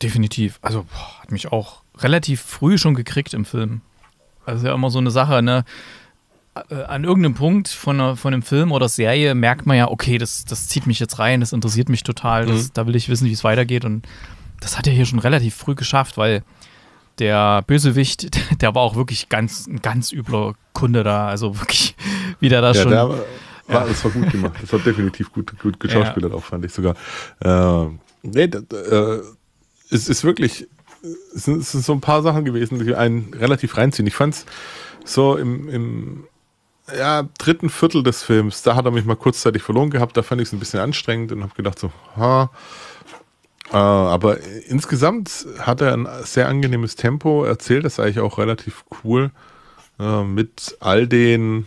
Definitiv. Also boah, hat mich auch relativ früh schon gekriegt im Film. Also ja immer so eine Sache, ne? Äh, an irgendeinem Punkt von, einer, von einem Film oder Serie merkt man ja, okay, das, das zieht mich jetzt rein, das interessiert mich total, das, mhm. da will ich wissen, wie es weitergeht. Und das hat er hier schon relativ früh geschafft, weil der Bösewicht, [LAUGHS] der war auch wirklich ganz, ein ganz übler Kunde da. Also wirklich, wie der da ja, schon. Der war, ja. Das war gut gemacht. Das war definitiv gut, gut geschauspielert, ja. auch fand ich sogar. Äh, nee, äh, es ist wirklich, es sind, es sind so ein paar Sachen gewesen, die einen relativ reinziehen. Ich fand's so im, im ja, dritten Viertel des Films, da hat er mich mal kurzzeitig verloren gehabt, da fand ich es ein bisschen anstrengend und habe gedacht so, ha. Äh, aber insgesamt hat er ein sehr angenehmes Tempo, erzählt das eigentlich auch relativ cool äh, mit all den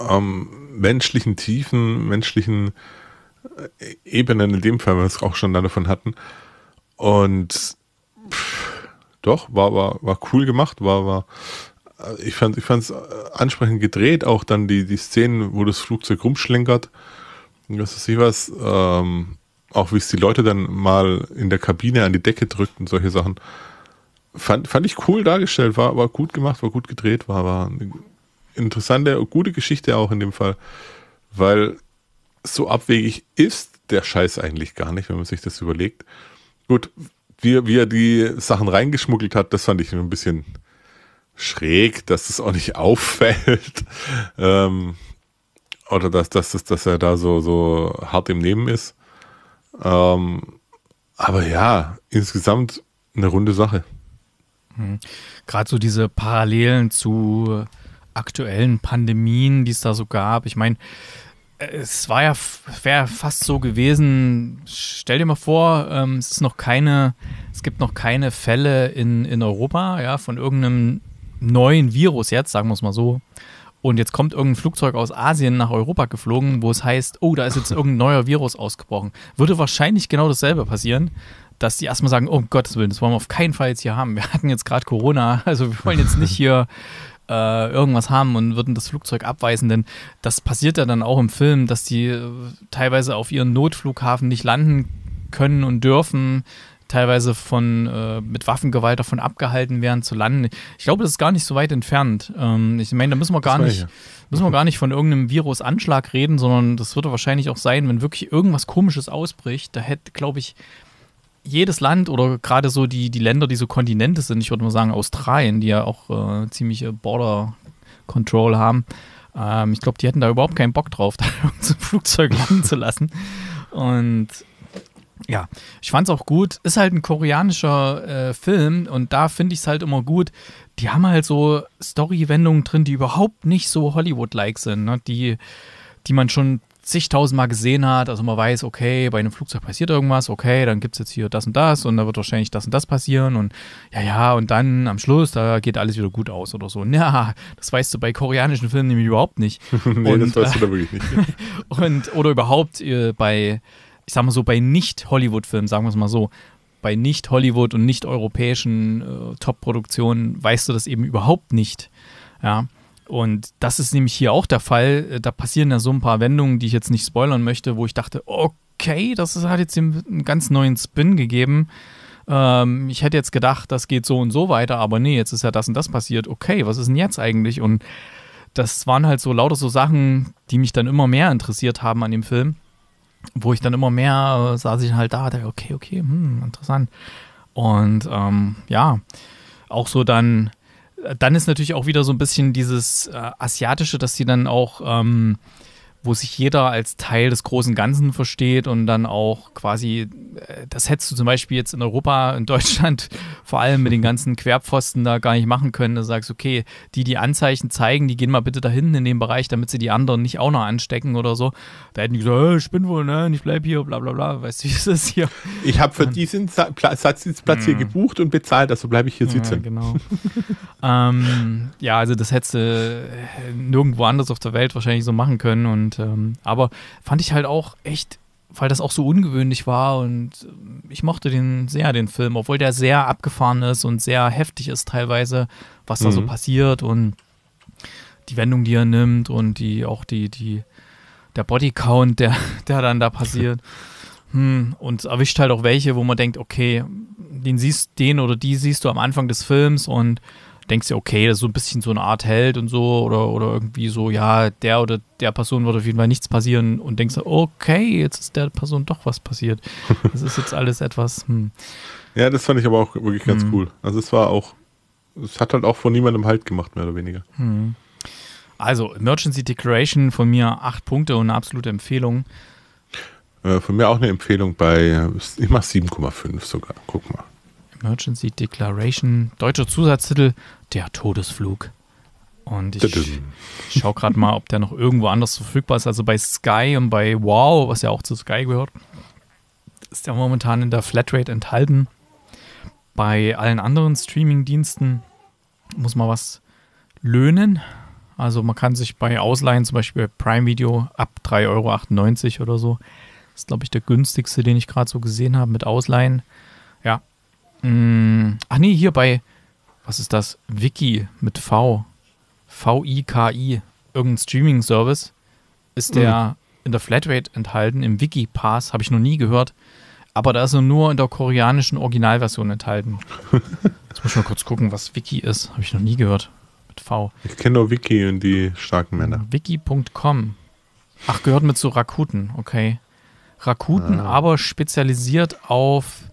ähm, menschlichen Tiefen, menschlichen äh, Ebenen, in dem Fall, weil wir es auch schon davon hatten. Und pff, doch, war, war, war cool gemacht, war, war ich fand ich äh, ansprechend gedreht, auch dann die, die Szenen, wo das Flugzeug rumschlenkert. Das ist was, ähm, auch wie es die Leute dann mal in der Kabine an die Decke drückt und solche Sachen. Fand, fand ich cool dargestellt, war, war gut gemacht, war gut gedreht, war, war eine interessante, gute Geschichte auch in dem Fall, weil so abwegig ist der Scheiß eigentlich gar nicht, wenn man sich das überlegt. Gut, wie, wie er die Sachen reingeschmuggelt hat, das fand ich ein bisschen schräg, dass es auch nicht [LAUGHS] auffällt. Ähm, oder dass, dass, dass, dass er da so, so hart im Nehmen ist. Ähm, aber ja, insgesamt eine runde Sache. Mhm. Gerade so diese Parallelen zu aktuellen Pandemien, die es da so gab. Ich meine, es war ja wäre fast so gewesen. Stell dir mal vor, ähm, es ist noch keine, es gibt noch keine Fälle in, in Europa, ja, von irgendeinem neuen Virus jetzt, sagen wir es mal so. Und jetzt kommt irgendein Flugzeug aus Asien nach Europa geflogen, wo es heißt, oh, da ist jetzt irgendein neuer Virus ausgebrochen. Würde wahrscheinlich genau dasselbe passieren, dass die erstmal sagen, oh, um Gottes Willen, das wollen wir auf keinen Fall jetzt hier haben. Wir hatten jetzt gerade Corona, [LAUGHS] also wir wollen jetzt nicht hier äh, irgendwas haben und würden das Flugzeug abweisen, denn das passiert ja dann auch im Film, dass die äh, teilweise auf ihren Notflughafen nicht landen können und dürfen, teilweise von äh, mit Waffengewalt davon abgehalten werden zu landen. Ich glaube, das ist gar nicht so weit entfernt. Ähm, ich meine, da müssen wir gar nicht, müssen wir mhm. gar nicht von irgendeinem Virusanschlag reden, sondern das würde wahrscheinlich auch sein, wenn wirklich irgendwas Komisches ausbricht. Da hätte, glaube ich, jedes Land oder gerade so die, die Länder, die so Kontinente sind, ich würde mal sagen Australien, die ja auch äh, ziemliche Border Control haben. Ähm, ich glaube, die hätten da überhaupt keinen Bock drauf, [LAUGHS] da irgendein Flugzeug landen zu lassen. Und ja, ich fand es auch gut. Ist halt ein koreanischer äh, Film und da finde ich es halt immer gut. Die haben halt so Story-Wendungen drin, die überhaupt nicht so Hollywood-like sind, ne? die, die man schon zigtausendmal gesehen hat. Also man weiß, okay, bei einem Flugzeug passiert irgendwas, okay, dann gibt es jetzt hier das und das und da wird wahrscheinlich das und das passieren und ja, ja, und dann am Schluss, da geht alles wieder gut aus oder so. [LAUGHS] Ja, das weißt du bei koreanischen Filmen nämlich überhaupt nicht. [LAUGHS] nee, und, das weißt du äh, da wirklich nicht. [LAUGHS] und, oder überhaupt äh, bei ich sag mal so, bei Nicht-Hollywood-Filmen, sagen wir es mal so, bei Nicht-Hollywood und nicht-europäischen äh, Top-Produktionen weißt du das eben überhaupt nicht. Ja. Und das ist nämlich hier auch der Fall. Äh, da passieren ja so ein paar Wendungen, die ich jetzt nicht spoilern möchte, wo ich dachte, okay, das hat jetzt einen ganz neuen Spin gegeben. Ähm, ich hätte jetzt gedacht, das geht so und so weiter, aber nee, jetzt ist ja das und das passiert. Okay, was ist denn jetzt eigentlich? Und das waren halt so lauter so Sachen, die mich dann immer mehr interessiert haben an dem Film wo ich dann immer mehr äh, saß ich halt da, dachte, okay, okay, hm, interessant. Und ähm, ja, auch so dann, äh, dann ist natürlich auch wieder so ein bisschen dieses äh, Asiatische, dass die dann auch ähm, wo sich jeder als Teil des großen Ganzen versteht und dann auch quasi, äh, das hättest du zum Beispiel jetzt in Europa, in [LAUGHS] Deutschland, vor allem mit den ganzen Querpfosten da gar nicht machen können. Du sagst, okay, die, die Anzeichen zeigen, die gehen mal bitte da hinten in den Bereich, damit sie die anderen nicht auch noch anstecken oder so. Da hätten die gesagt, hey, äh, ich bin wohl, ne, ich bleib hier, bla bla bla, weißt du, wie ist das hier? Ich habe für ähm. diesen Platz hier mhm. gebucht und bezahlt, also bleibe ich hier sitzen. Ja, genau. ähm, ja, also das hättest du äh, nirgendwo anders auf der Welt wahrscheinlich so machen können und und ähm, aber fand ich halt auch echt, weil das auch so ungewöhnlich war und ähm, ich mochte den sehr, den Film, obwohl der sehr abgefahren ist und sehr heftig ist teilweise, was mhm. da so mhm. passiert und die Wendung, die er nimmt und die auch die, die, der Bodycount, der, [LAUGHS] der dann da passiert. [LAUGHS] Hm, und erwischt halt auch welche, wo man denkt, okay, den siehst, den oder die siehst du am Anfang des Films und denkst du, okay, das ist so ein bisschen so eine Art Held und so oder, oder irgendwie so, ja, der oder der Person wird auf jeden Fall nichts passieren und denkst du, okay, jetzt ist der Person doch was passiert. [LAUGHS] Das ist jetzt alles etwas. Hm. Ja, das fand ich aber auch wirklich ganz hm. cool. Also es war auch, es hat halt auch von niemandem Halt gemacht, mehr oder weniger. Hm. Also Emergency Declaration von mir acht Punkte und eine absolute Empfehlung. Äh, von mir auch eine Empfehlung bei ich äh, immer 7,5 sogar. Guck mal. Emergency Declaration, deutscher Zusatztitel, der Todesflug. Und ich [LAUGHS] schaue gerade mal, ob der noch irgendwo anders verfügbar ist. Also bei Sky und bei Wow, was ja auch zu Sky gehört, ist der momentan in der Flatrate enthalten. Bei allen anderen Streaming-Diensten muss man was löhnen. Also man kann sich bei Ausleihen, zum Beispiel Prime Video, ab 3,98 Euro oder so, ist glaube ich der günstigste, den ich gerade so gesehen habe mit Ausleihen. Ja. Mm. Ach nee, hier bei, was ist das? Wiki mit V. V-I-K-I. Irgendein Streaming-Service. Ist der mhm. in der Flatrate enthalten, im Wiki-Pass. Habe ich noch nie gehört. Aber da ist er nur in der koreanischen Originalversion enthalten. [LAUGHS] Jetzt muss ich mal kurz gucken, was Wiki ist. Habe ich noch nie gehört. Mit V. Ich kenne nur Wiki und die starken Männer. Wiki.com. Ach, gehört mit zu Rakuten. Okay. Rakuten, ah. aber spezialisiert auf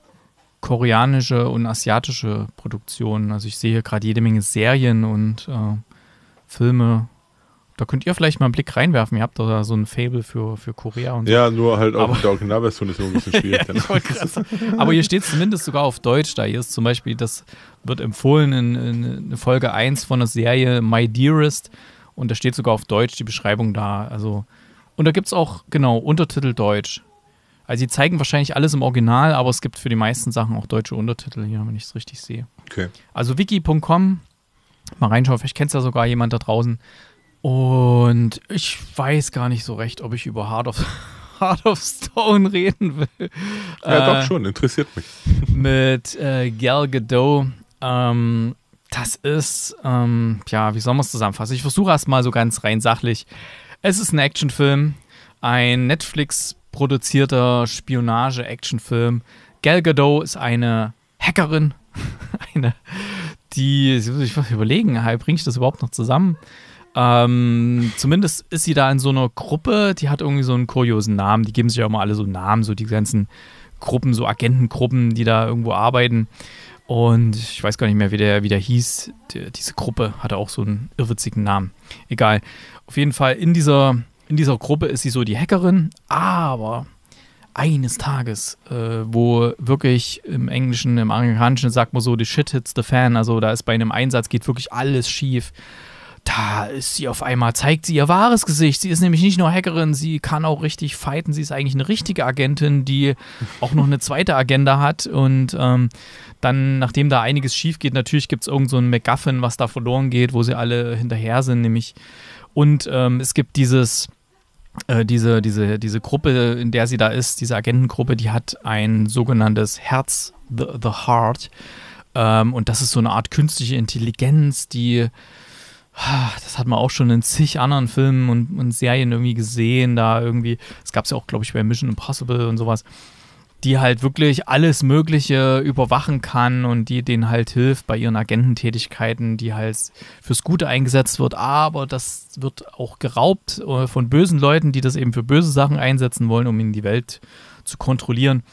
koreanische und asiatische Produktionen. Also ich sehe hier gerade jede Menge Serien und äh, Filme. Da könnt ihr vielleicht mal einen Blick reinwerfen. Ihr habt da so ein Fable für, für Korea und Ja, nur halt auch aber, mit der Originalversion ist immer ein bisschen schwierig. [LAUGHS] ja, aber hier steht zumindest sogar auf Deutsch da. Hier ist zum Beispiel, das wird empfohlen in, in Folge 1 von der Serie My Dearest. Und da steht sogar auf Deutsch die Beschreibung da. Also, und da gibt es auch, genau, Untertitel Deutsch. Also sie zeigen wahrscheinlich alles im Original, aber es gibt für die meisten Sachen auch deutsche Untertitel hier, wenn ich es richtig sehe. Okay. Also wiki.com, mal reinschauen, vielleicht kennt ja sogar jemand da draußen. Und ich weiß gar nicht so recht, ob ich über Hard of, Hard [LAUGHS] of Stone reden will. Ja, äh, doch schon, interessiert mich. [LAUGHS] Mit äh, Gal Gadot. Ähm, das ist, ähm, ja, wie soll man es zusammenfassen? Ich versuche erstmal so ganz rein sachlich. Es ist ein Actionfilm, ein Netflix produzierter Spionage-Actionfilm. Gal Gadot ist eine Hackerin, [LAUGHS] eine, die, ich muss mich überlegen, bringe ich das überhaupt noch zusammen? Ähm, zumindest ist sie da in so einer Gruppe, die hat irgendwie so einen kuriosen Namen. Die geben sich ja immer alle so Namen, so die ganzen Gruppen, so Agentengruppen, die da irgendwo arbeiten. Und ich weiß gar nicht mehr, wie der, wie der hieß. Die, diese Gruppe hatte auch so einen irrwitzigen Namen. Egal. Auf jeden Fall in dieser in dieser Gruppe ist sie so die Hackerin, aber eines Tages, äh, wo wirklich im Englischen, im Amerikanischen sagt man so, the shit hits the fan, also da ist bei einem Einsatz geht wirklich alles schief. Da ist sie auf einmal, zeigt sie ihr wahres Gesicht. Sie ist nämlich nicht nur Hackerin, sie kann auch richtig fighten. Sie ist eigentlich eine richtige Agentin, die auch noch eine zweite Agenda hat. Und ähm, dann, nachdem da einiges schief geht, natürlich gibt es irgend so ein MacGuffin, was da verloren geht, wo sie alle hinterher sind, nämlich. Und ähm, es gibt dieses, äh, diese, diese, diese Gruppe, in der sie da ist, diese Agentengruppe, die hat ein sogenanntes Herz, The, the Heart. Ähm, und das ist so eine Art künstliche Intelligenz, die, ah, das hat man auch schon in zig anderen Filmen und, und Serien irgendwie gesehen. Da irgendwie, das gab es ja auch, glaube ich, bei Mission Impossible und sowas die halt wirklich alles Mögliche überwachen kann und die denen halt hilft bei ihren Agententätigkeiten, die halt fürs Gute eingesetzt wird. Aber das wird auch geraubt äh, von bösen Leuten, die das eben für böse Sachen einsetzen wollen, um in die Welt zu kontrollieren.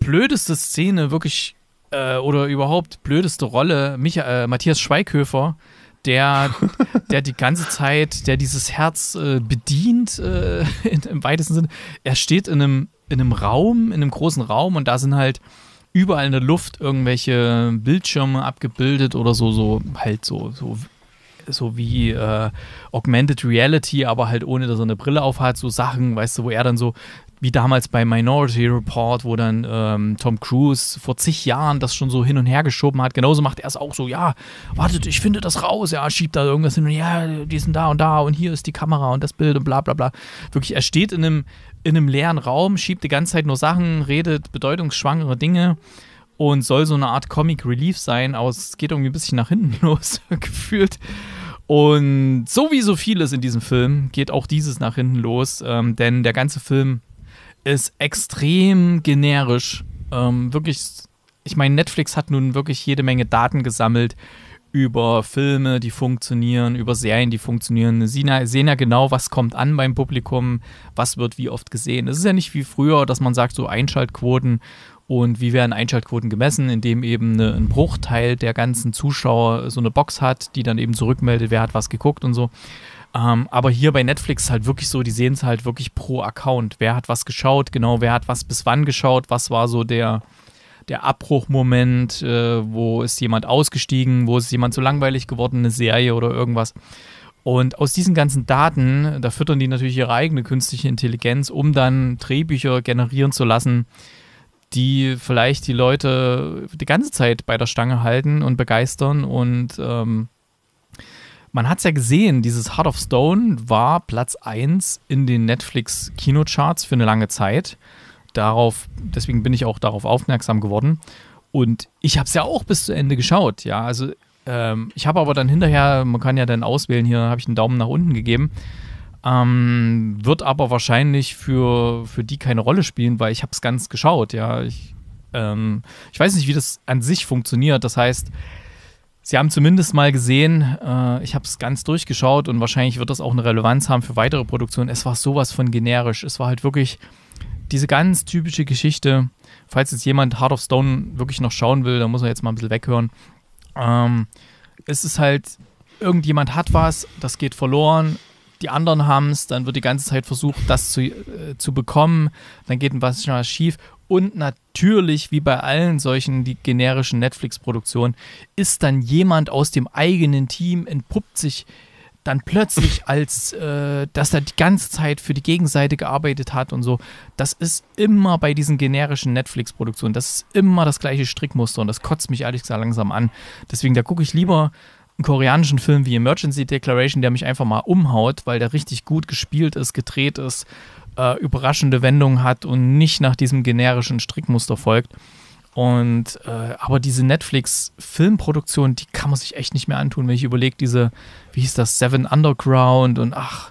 Blödeste Szene, wirklich, äh, oder überhaupt blödeste Rolle, Micha äh, Matthias Schweighöfer, der, [LAUGHS] der die ganze Zeit, der dieses Herz äh, bedient, äh, [LAUGHS] in, im weitesten Sinne. Er steht in einem in einem Raum, in einem großen Raum und da sind halt überall in der Luft irgendwelche Bildschirme abgebildet oder so, so halt so, so, so wie äh, Augmented Reality, aber halt ohne, dass er eine Brille auf hat, so Sachen, weißt du, wo er dann so, wie damals bei Minority Report, wo dann ähm, Tom Cruise vor zig Jahren das schon so hin und her geschoben hat, genauso macht er es auch so, ja, wartet, ich finde das raus, ja, schiebt da irgendwas hin und ja, die sind da und da und hier ist die Kamera und das Bild und bla bla bla. Wirklich, er steht in einem in einem leeren Raum, schiebt die ganze Zeit nur Sachen, redet bedeutungsschwangere Dinge und soll so eine Art Comic Relief sein, aus geht irgendwie ein bisschen nach hinten [LAUGHS] los gefühlt. Und so wie so vieles in diesem Film geht auch dieses nach hinten los, ähm, denn der ganze Film ist extrem generisch. Ähm, wirklich, ich meine, Netflix hat nun wirklich jede Menge Daten gesammelt über Filme, die funktionieren, über Serien, die funktionieren. Sie sehen ja genau, was kommt an beim Publikum, was wird wie oft gesehen. Es ist ja nicht wie früher, dass man sagt, so Einschaltquoten und wie werden Einschaltquoten gemessen, indem eben ne, ein Bruchteil der ganzen Zuschauer so eine Box hat, die dann eben zurückmeldet, wer hat was geguckt und so. Ähm, aber hier bei Netflix halt wirklich so, die sehen es halt wirklich pro Account. Wer hat was geschaut, genau, wer hat was bis wann geschaut, was war so der, der Abbruchmoment, äh, wo ist jemand ausgestiegen, wo ist jemand so langweilig geworden, eine Serie oder irgendwas. Und aus diesen ganzen Daten, da füttern die natürlich ihre eigene künstliche Intelligenz, um dann Drehbücher generieren zu lassen, die vielleicht die Leute die ganze Zeit bei der Stange halten und begeistern. Und ähm, man hat es ja gesehen, dieses Heart of Stone war Platz 1 in den Netflix-Kinocharts für eine lange Zeit darauf, deswegen bin ich auch darauf aufmerksam geworden. Und ich habe es ja auch bis zu Ende geschaut, ja. Also ähm, ich habe aber dann hinterher, man kann ja dann auswählen, hier habe ich einen Daumen nach unten gegeben. Ähm, wird aber wahrscheinlich für, für die keine Rolle spielen, weil ich habe es ganz geschaut, ja. Ich, ähm, ich weiß nicht, wie das an sich funktioniert. Das heißt, Sie haben zumindest mal gesehen, äh, ich habe es ganz durchgeschaut und wahrscheinlich wird das auch eine Relevanz haben für weitere Produktionen. Es war sowas von generisch. Es war halt wirklich diese ganz typische Geschichte, falls jetzt jemand Heart of Stone wirklich noch schauen will, dann muss er jetzt mal ein bisschen weghören. Ähm, es ist halt, irgendjemand hat was, das geht verloren, die anderen haben es, dann wird die ganze Zeit versucht, das zu, äh, zu bekommen, dann geht was schief. Und natürlich, wie bei allen solchen die generischen Netflix-Produktionen, ist dann jemand aus dem eigenen Team, entpuppt sich dann plötzlich [LAUGHS] als, äh, dass er die ganze Zeit für die Gegenseite gearbeitet hat und so. Das ist immer bei diesen generischen Netflix-Produktionen, das ist immer das gleiche Strickmuster und das kotzt mich ehrlich gesagt langsam an. Deswegen, da gucke ich lieber einen koreanischen Film wie Emergency Declaration, der mich einfach mal umhaut, weil der richtig gut gespielt ist, gedreht ist, äh, überraschende Wendungen hat und nicht nach diesem generischen Strickmuster folgt. Und äh, aber diese Netflix-Filmproduktion, die kann man sich echt nicht mehr antun, wenn ich überlege, diese, wie hieß das, Seven Underground und ach,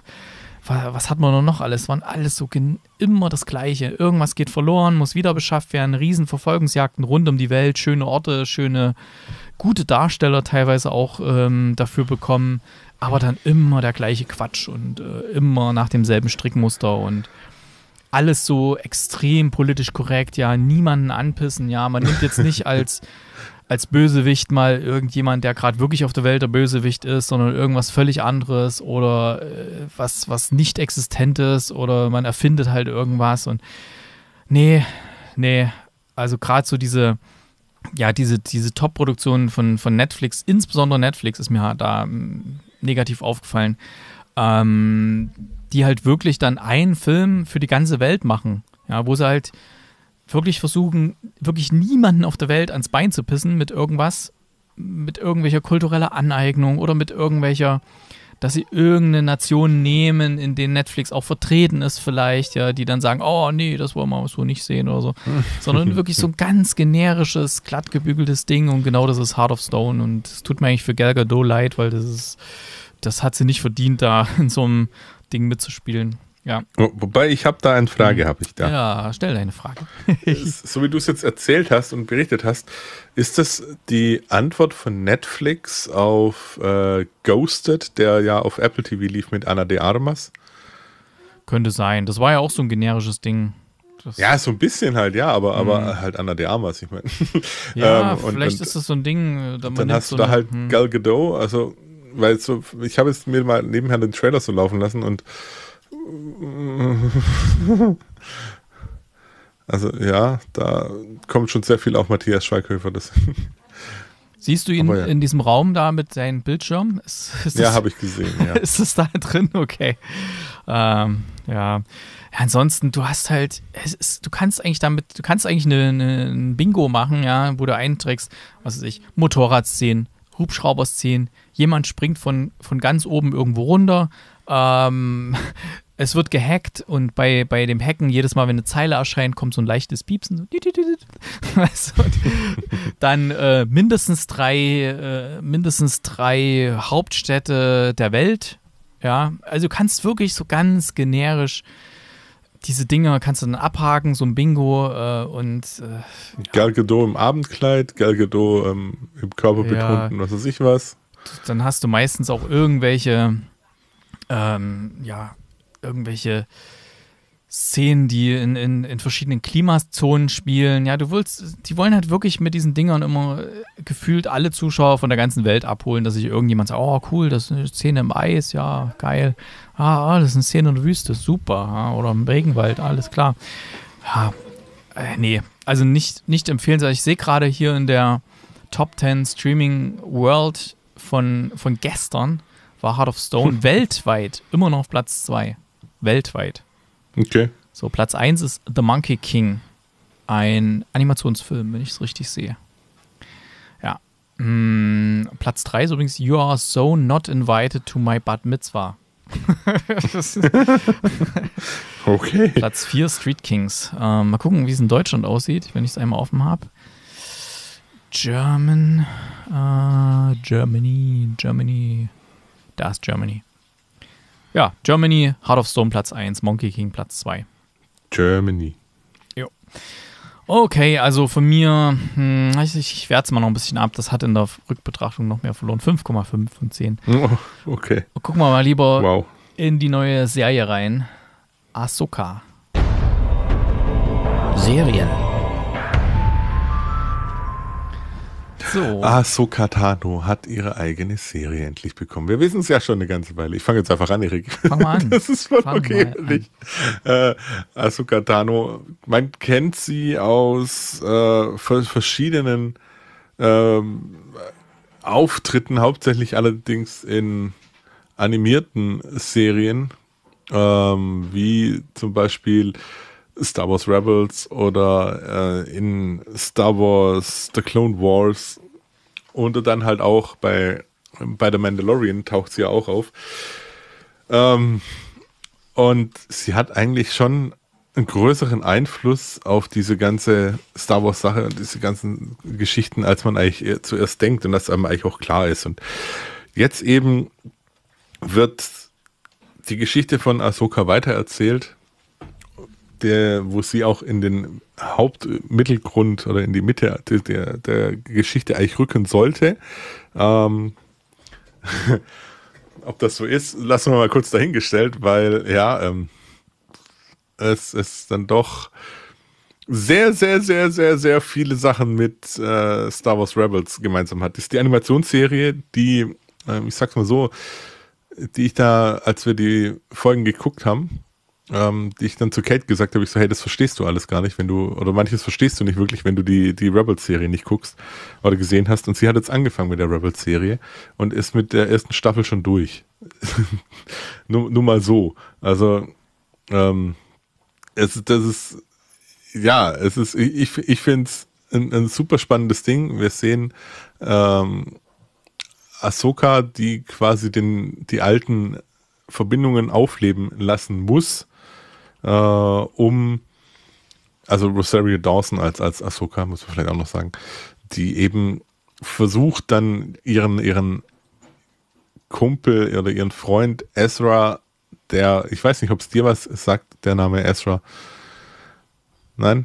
was hat man noch alles? Waren alles so immer das Gleiche. Irgendwas geht verloren, muss wieder beschafft werden. Riesenverfolgungsjagden rund um die Welt, schöne Orte, schöne, gute Darsteller teilweise auch ähm, dafür bekommen. Aber dann immer der gleiche Quatsch und äh, immer nach demselben Strickmuster und alles so extrem politisch korrekt, ja, niemanden anpissen, ja. Man nimmt jetzt nicht [LAUGHS] als, als Bösewicht mal irgendjemand, der gerade wirklich auf der Welt der Bösewicht ist, sondern irgendwas völlig anderes oder äh, was, was nicht existentes oder man erfindet halt irgendwas und nee, nee. Also gerade so diese, ja, diese, diese Top-Produktion von, von Netflix, insbesondere Netflix, ist mir da hm, negativ aufgefallen. Ähm, die halt wirklich dann einen Film für die ganze Welt machen. Ja, wo sie halt wirklich versuchen, wirklich niemanden auf der Welt ans Bein zu pissen mit irgendwas, mit irgendwelcher kultureller Aneignung oder mit irgendwelcher, dass sie irgendeine Nation nehmen, in denen Netflix auch vertreten ist vielleicht, ja, die dann sagen, oh nee, das wollen wir so nicht sehen oder so, [LAUGHS] sondern wirklich so ein ganz generisches, glattgebügeltes Ding und genau das ist Heart of Stone und es tut mir eigentlich für Gal Gadot leid, weil das ist, das hat sie nicht verdient, da in so einem Ding mitzuspielen. Ja. Wobei ich habe da eine Frage, habe ich da. Ja, stell deine Frage. [LAUGHS] so wie du es jetzt erzählt hast und berichtet hast, ist das die Antwort von Netflix auf äh, Ghosted, der ja auf Apple TV lief mit Anna de Armas? Könnte sein. Das war ja auch so ein generisches Ding. Das ja, so ein bisschen halt, ja, aber, aber mhm. halt Anna de Armas, ich meine. Ja, [LAUGHS] ähm, vielleicht und, ist das so ein Ding. Äh, da dann hast so du da halt hm. Gal Gadot, also weil so, ich habe es mir mal nebenher den Trailer so laufen lassen und [LAUGHS] also ja, da kommt schon sehr viel auf Matthias Schweighöfer. Das Siehst du ihn ja. in diesem Raum da mit seinem Bildschirm? [LAUGHS] Ist, ist ja, habe ich gesehen. Ja. [LAUGHS] Ist es da drin? Okay. Ähm, ja. ja. Ansonsten, du hast halt, ist, du kannst eigentlich damit, du kannst eigentlich ein Bingo machen, ja, wo du einträgst, was weiß ich, Motorradszenen, Hubschrauberszenen, jemand springt von, von ganz oben irgendwo runter. Ähm, [LAUGHS] es wird gehackt und bei, bei dem Hacken, jedes Mal, wenn eine Zeile erscheint, kommt so ein leichtes Piepsen. So. [LAUGHS] dann äh, mindestens drei, äh, mindestens drei Hauptstädte der Welt. Ja, also du kannst wirklich so ganz generisch diese Dinge kannst du dann abhaken, so ein Bingo äh, und äh, Gal Gadot im Abendkleid, Gal ähm, im Körper ja. betonten, was weiß ich was dann hast du meistens auch irgendwelche, ähm, ja, irgendwelche Szenen, die in, in, in verschiedenen Klimazonen spielen. Ja, du willst, die wollen halt wirklich mit diesen Dingern immer äh, gefühlt alle Zuschauer von der ganzen Welt abholen, dass sich irgendjemand sagt, oh cool, das ist eine Szene im Eis, ja, geil. Ah, ah das ist eine Szene in der Wüste, super. Oder im Regenwald, alles klar. Ja, äh, nee, also nicht, nicht empfehlenswert. Ich sehe gerade hier in der Top 10 Streaming World von, von gestern war Heart of Stone [LAUGHS] weltweit immer noch Platz 2. Weltweit. Okay. So, Platz 1 ist The Monkey King. Ein Animationsfilm, wenn ich es richtig sehe. Ja. Hm, Platz 3 ist übrigens You Are So Not Invited to My Bad Mitzvah. [LAUGHS] okay. Platz 4 Street Kings. Ähm, mal gucken, wie es in Deutschland aussieht, wenn ich es einmal offen habe. German, uh, Germany, Germany, da ist Germany. Ja, Germany, Heart of Stone Platz 1, Monkey King Platz 2. Germany. Jo. Okay, also von mir, hm, ich, ich werte es mal noch ein bisschen ab, das hat in der Rückbetrachtung noch mehr verloren. 5,5 von 10. Oh, [LAUGHS] okay. Gucken wir mal lieber wow. in die neue Serie rein. Ahsoka. Serien. So. Ahsoka Tano hat ihre eigene Serie endlich bekommen. Wir wissen es ja schon eine ganze Weile. Ich fange jetzt einfach an, Erik. Fang mal an. [LAUGHS] Das ist voll Fang okay. Äh, Ahsoka Tano, man kennt sie aus äh, verschiedenen ähm, Auftritten, hauptsächlich allerdings in animierten Serien, ähm, wie zum Beispiel Star Wars Rebels oder äh, in Star Wars The Clone Wars und dann halt auch bei, bei The Mandalorian taucht sie ja auch auf. Ähm, und sie hat eigentlich schon einen größeren Einfluss auf diese ganze Star Wars Sache und diese ganzen Geschichten, als man eigentlich zuerst denkt und das einem eigentlich auch klar ist. Und jetzt eben wird die Geschichte von Ahsoka weitererzählt der, wo sie auch in den Hauptmittelgrund oder in die Mitte der, der Geschichte eigentlich rücken sollte. Ähm, [LAUGHS] ob das so ist, lassen wir mal kurz dahingestellt, weil ja, ähm, es ist dann doch sehr, sehr, sehr, sehr, sehr viele Sachen mit äh, Star Wars Rebels gemeinsam hat. Das ist die Animationsserie, die, äh, ich sag's mal so, die ich da, als wir die Folgen geguckt haben, ähm, die ich dann zu Kate gesagt habe, ich so, hey, das verstehst du alles gar nicht, wenn du, oder manches verstehst du nicht wirklich, wenn du die, die Rebels-Serie nicht guckst oder gesehen hast. Und sie hat jetzt angefangen mit der Rebels-Serie und ist mit der ersten Staffel schon durch. [LAUGHS] nur, nur mal so. Also, ähm, es, das ist, ja, es ist, ich, ich finde es ein, ein, super spannendes Ding. Wir sehen, ähm, Ahsoka, die quasi den, die alten Verbindungen aufleben lassen muss, äh, um, also Rosario Dawson als, als Ahsoka, muss man vielleicht auch noch sagen, die eben versucht dann ihren, ihren Kumpel oder ihren Freund Ezra, der, ich weiß nicht, ob es dir was sagt, der Name Ezra. Nein?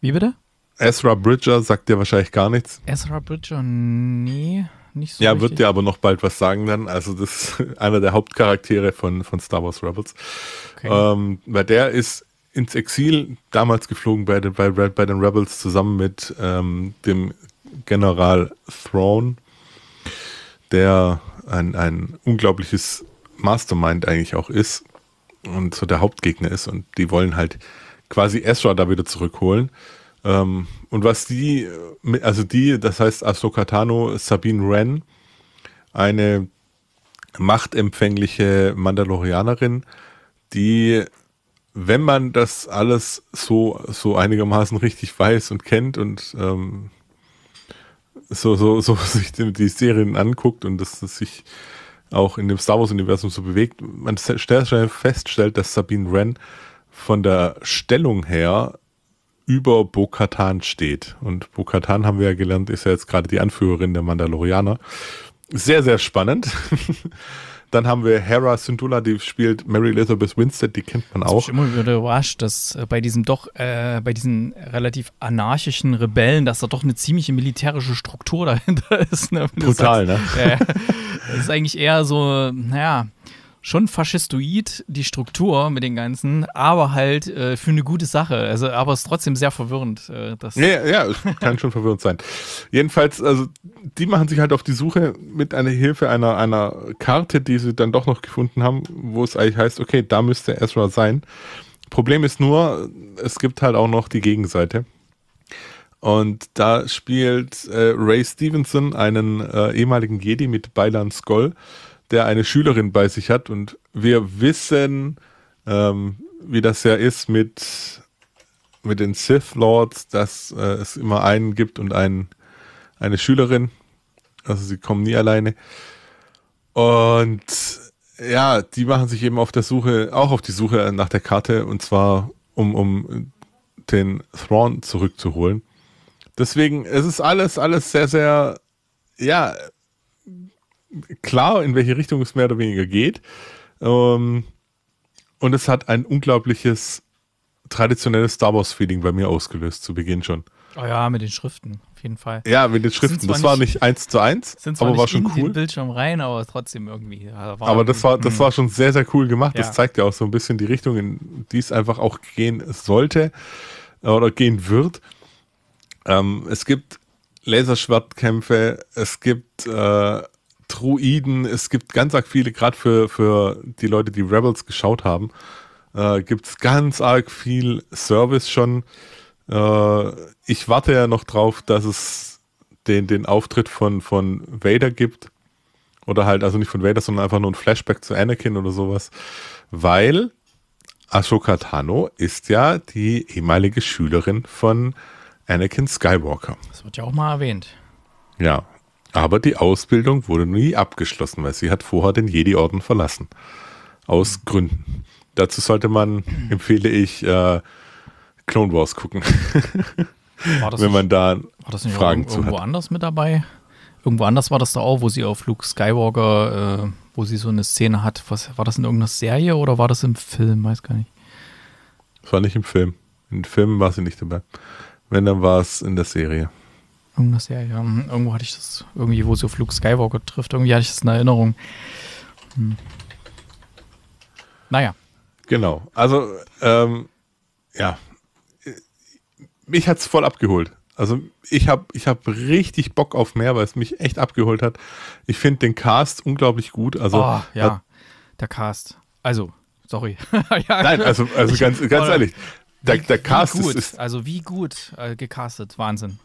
Wie bitte? Ezra Bridger sagt dir wahrscheinlich gar nichts. Ezra Bridger, nee nicht so. Ja, richtig. wird dir aber noch bald was sagen dann. Also, das ist [LAUGHS] einer der Hauptcharaktere von, von Star Wars Rebels. Okay. Ähm, weil der ist ins Exil damals geflogen bei den, bei, bei den Rebels zusammen mit ähm, dem General Throne, der ein, ein unglaubliches Mastermind eigentlich auch ist und so der Hauptgegner ist. Und die wollen halt quasi Ezra da wieder zurückholen. Ähm, und was die, äh, also die, das heißt Ahsoka Tano, Sabine Wren, eine machtempfängliche Mandalorianerin, die, wenn man das alles so, so einigermaßen richtig weiß und kennt und ähm, so, so, so [LAUGHS] sich die, die Serien anguckt und dass das sich auch in dem Star Wars-Universum so bewegt, man stellt feststellt, dass Sabine Wren von der Stellung her über Bo-Katan steht. Und Bo-Katan haben wir ja gelernt, ist ja jetzt gerade die Anführerin der Mandalorianer. Sehr, sehr spannend. [LAUGHS] Dann haben wir Hera Syndulla, die spielt Mary Elizabeth Winstead, die kennt man auch. Ich bin immer wieder überrascht, dass äh, bei diesem doch, äh, bei diesen relativ anarchischen Rebellen, dass da doch eine ziemliche militärische Struktur [LAUGHS] dahinter ist. Ne? Brutal, ne? [LAUGHS] Ja, Das ist eigentlich eher so, naja, schon faschistoid, die Struktur mit den Ganzen, aber halt äh, für eine gute Sache. Also, aber es ist trotzdem sehr verwirrend. Äh, das ja, ja, ja kann schon verwirrend sein. Jedenfalls, also die machen sich halt auf die Suche mit einer Hilfe einer, einer Karte, die sie dann doch noch gefunden haben, wo es eigentlich heißt, okay, da müsste Ezra sein. Problem ist nur, es gibt halt auch noch die Gegenseite. Und da spielt äh, Ray Stevenson einen äh, ehemaligen Jedi mit Beilan Skoll, der eine Schülerin bei sich hat. Und wir wissen, ähm, wie das ja ist mit, mit den Sith Lords, dass äh, es immer einen gibt und einen, eine Schülerin. Also sie kommen nie alleine. Und ja, die machen sich eben auf der Suche, auch auf die Suche nach der Karte und zwar um, um den Thrawn zurückzuholen. Deswegen, es ist alles, alles sehr, sehr, ja, klar, in welche Richtung es mehr oder weniger geht. Ähm, und es hat ein unglaubliches traditionelles Star Wars-Feeling bei mir ausgelöst, zu Beginn schon. Oh ja, mit den Schriften, auf jeden Fall. Ja, mit den Schriften. Das war nicht eins zu eins, aber war schon cool. Den Bildschirm rein, aber trotzdem irgendwie. aber das war, das hm. war schon sehr, sehr cool gemacht. Ja. Das zeigt ja auch so ein bisschen die Richtung, in die es einfach auch gehen sollte äh, oder gehen wird. Ähm, es gibt Laserschwertkämpfe, es gibt äh, Druiden, es gibt ganz arg viele, gerade für, für die Leute, die Rebels geschaut haben, äh, gibt es ganz arg viel Service schon. Äh, ich warte ja noch drauf, dass es den, den Auftritt von, von Vader gibt. Oder halt, also nicht von Vader, sondern einfach nur ein Flashback zu Anakin oder sowas. Weil Ashoka Tano ist ja die ehemalige Schülerin von Anakin Skywalker. Das wird ja auch mal erwähnt. Ja, aber die Ausbildung wurde nie abgeschlossen, weil sie hat vorher den Jedi-Orden verlassen. Aus mhm. Gründen. Dazu sollte man, mhm. empfehle ich, äh, Clone Wars gucken. [LAUGHS] Wenn man da war das nicht Fragen irgendwo, zu irgendwo hat. anders mit dabei? Irgendwo anders war das da auch, wo sie auf Luke Skywalker, äh, wo sie so eine Szene hat. Was, war das in irgendeiner Serie oder war das im Film? Weiß gar nicht. Das war nicht im Film. Im Film war sie nicht dabei. Wenn, dann war es in der Serie. Irgendeine Serie. Ja. Mhm, irgendwo hatte ich das, irgendwie, wo so Flug Skywalker trifft, irgendwie hatte ich das in Erinnerung. Hm. Naja. Genau. Also, ähm, ja. Mich hat es voll abgeholt. Also ich habe ich hab richtig Bock auf mehr, weil es mich echt abgeholt hat. Ich finde den Cast unglaublich gut. Also, oh, ja, der Cast. Also, sorry. [LAUGHS] ja, Nein, also, also ich, ganz, ganz ehrlich, der, der Cast ist, ist, Also wie gut äh, gecastet, Wahnsinn.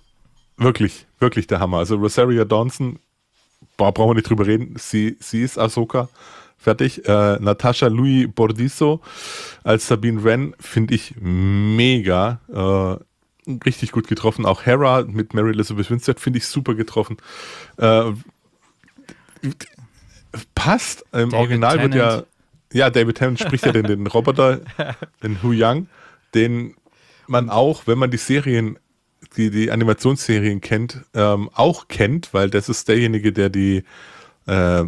Wirklich, wirklich der Hammer. Also Rosaria Dawson, boah, brauchen wir nicht drüber reden, sie, sie ist Ahsoka. Fertig. Äh, Natascha Louis Bordisso als Sabine Wren finde ich mega. Äh, richtig gut getroffen. Auch Hera mit Mary Elizabeth Winstead finde ich super getroffen. Äh, passt. Im David Original Tennant. wird ja, ja, David Tennant spricht ja den, den Roboter, [LAUGHS] den Hu Yang, den man auch, wenn man die Serien die die Animationsserien kennt, ähm, auch kennt, weil das ist derjenige, der die, äh,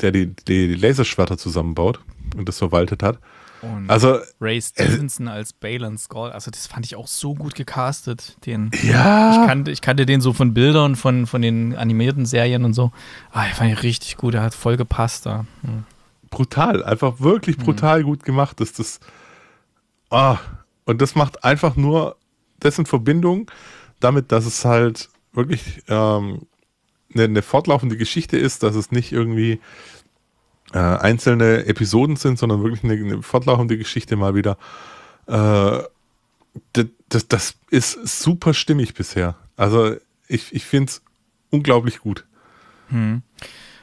der die, die Laserschwerter zusammenbaut und das verwaltet hat. Und also Ray äh, Stevenson äh, als Balan Skull, also das fand ich auch so gut gecastet. Den, ja. Ich kannte, ich kannte den so von Bildern, von, von den animierten Serien und so. Ah, ich fand ihn richtig gut, er hat voll gepasst da. Hm. Brutal, einfach wirklich hm. brutal hm. gut gemacht ist das. Ah, und das macht einfach nur das in Verbindung damit, dass es halt wirklich ähm, eine, eine, fortlaufende Geschichte ist, dass es nicht irgendwie äh, einzelne Episoden sind, sondern wirklich eine, eine fortlaufende Geschichte mal wieder. Äh, das, das, ist super stimmig bisher. Also ich, ich finde es unglaublich gut. Hm.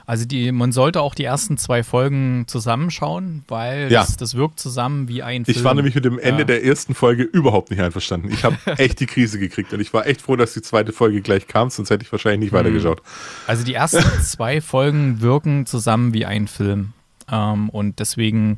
Also die, man sollte auch die ersten zwei Folgen zusammenschauen, weil ja. das, das, wirkt zusammen wie ein Film. Ich war nämlich mit dem Ende ja. der ersten Folge überhaupt nicht einverstanden. Ich habe [LAUGHS] echt die Krise gekriegt und ich war echt froh, dass die zweite Folge gleich kam, sonst hätte ich wahrscheinlich nicht hm. weitergeschaut. Also die ersten [LAUGHS] zwei Folgen wirken zusammen wie ein Film. Ähm, und deswegen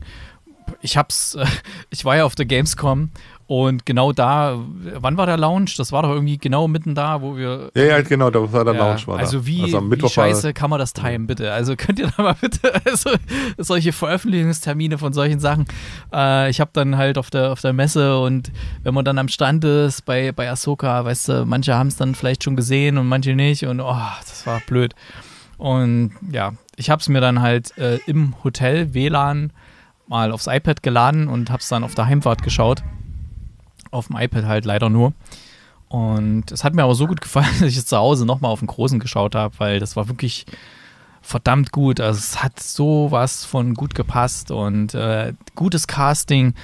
ich hab's, [LAUGHS] ich war ja auf der Gamescom und genau da, wann war der Lounge? Das war doch irgendwie genau mitten da, wo wir. Ja, ja, genau, da war der ja, Lounge. War also, wie, also wie scheiße kann man das timen, bitte? Also könnt ihr da mal bitte [LAUGHS] also, solche Veröffentlichungstermine von solchen Sachen. Äh, ich habe dann halt auf der, auf der Messe und wenn man dann am Stand ist bei, bei Ahsoka, weißt du, manche haben es dann vielleicht schon gesehen und manche nicht und oh, das war blöd. Und ja, ich habe es mir dann halt äh, im Hotel WLAN mal aufs iPad geladen und habe es dann auf der Heimfahrt geschaut auf dem iPad halt leider nur. Und es hat mir aber so gut gefallen, [LAUGHS] dass ich es zu Hause nochmal auf den Großen geschaut habe, weil das war wirklich verdammt gut. Also es hat sowas von gut gepasst und äh, gutes Casting.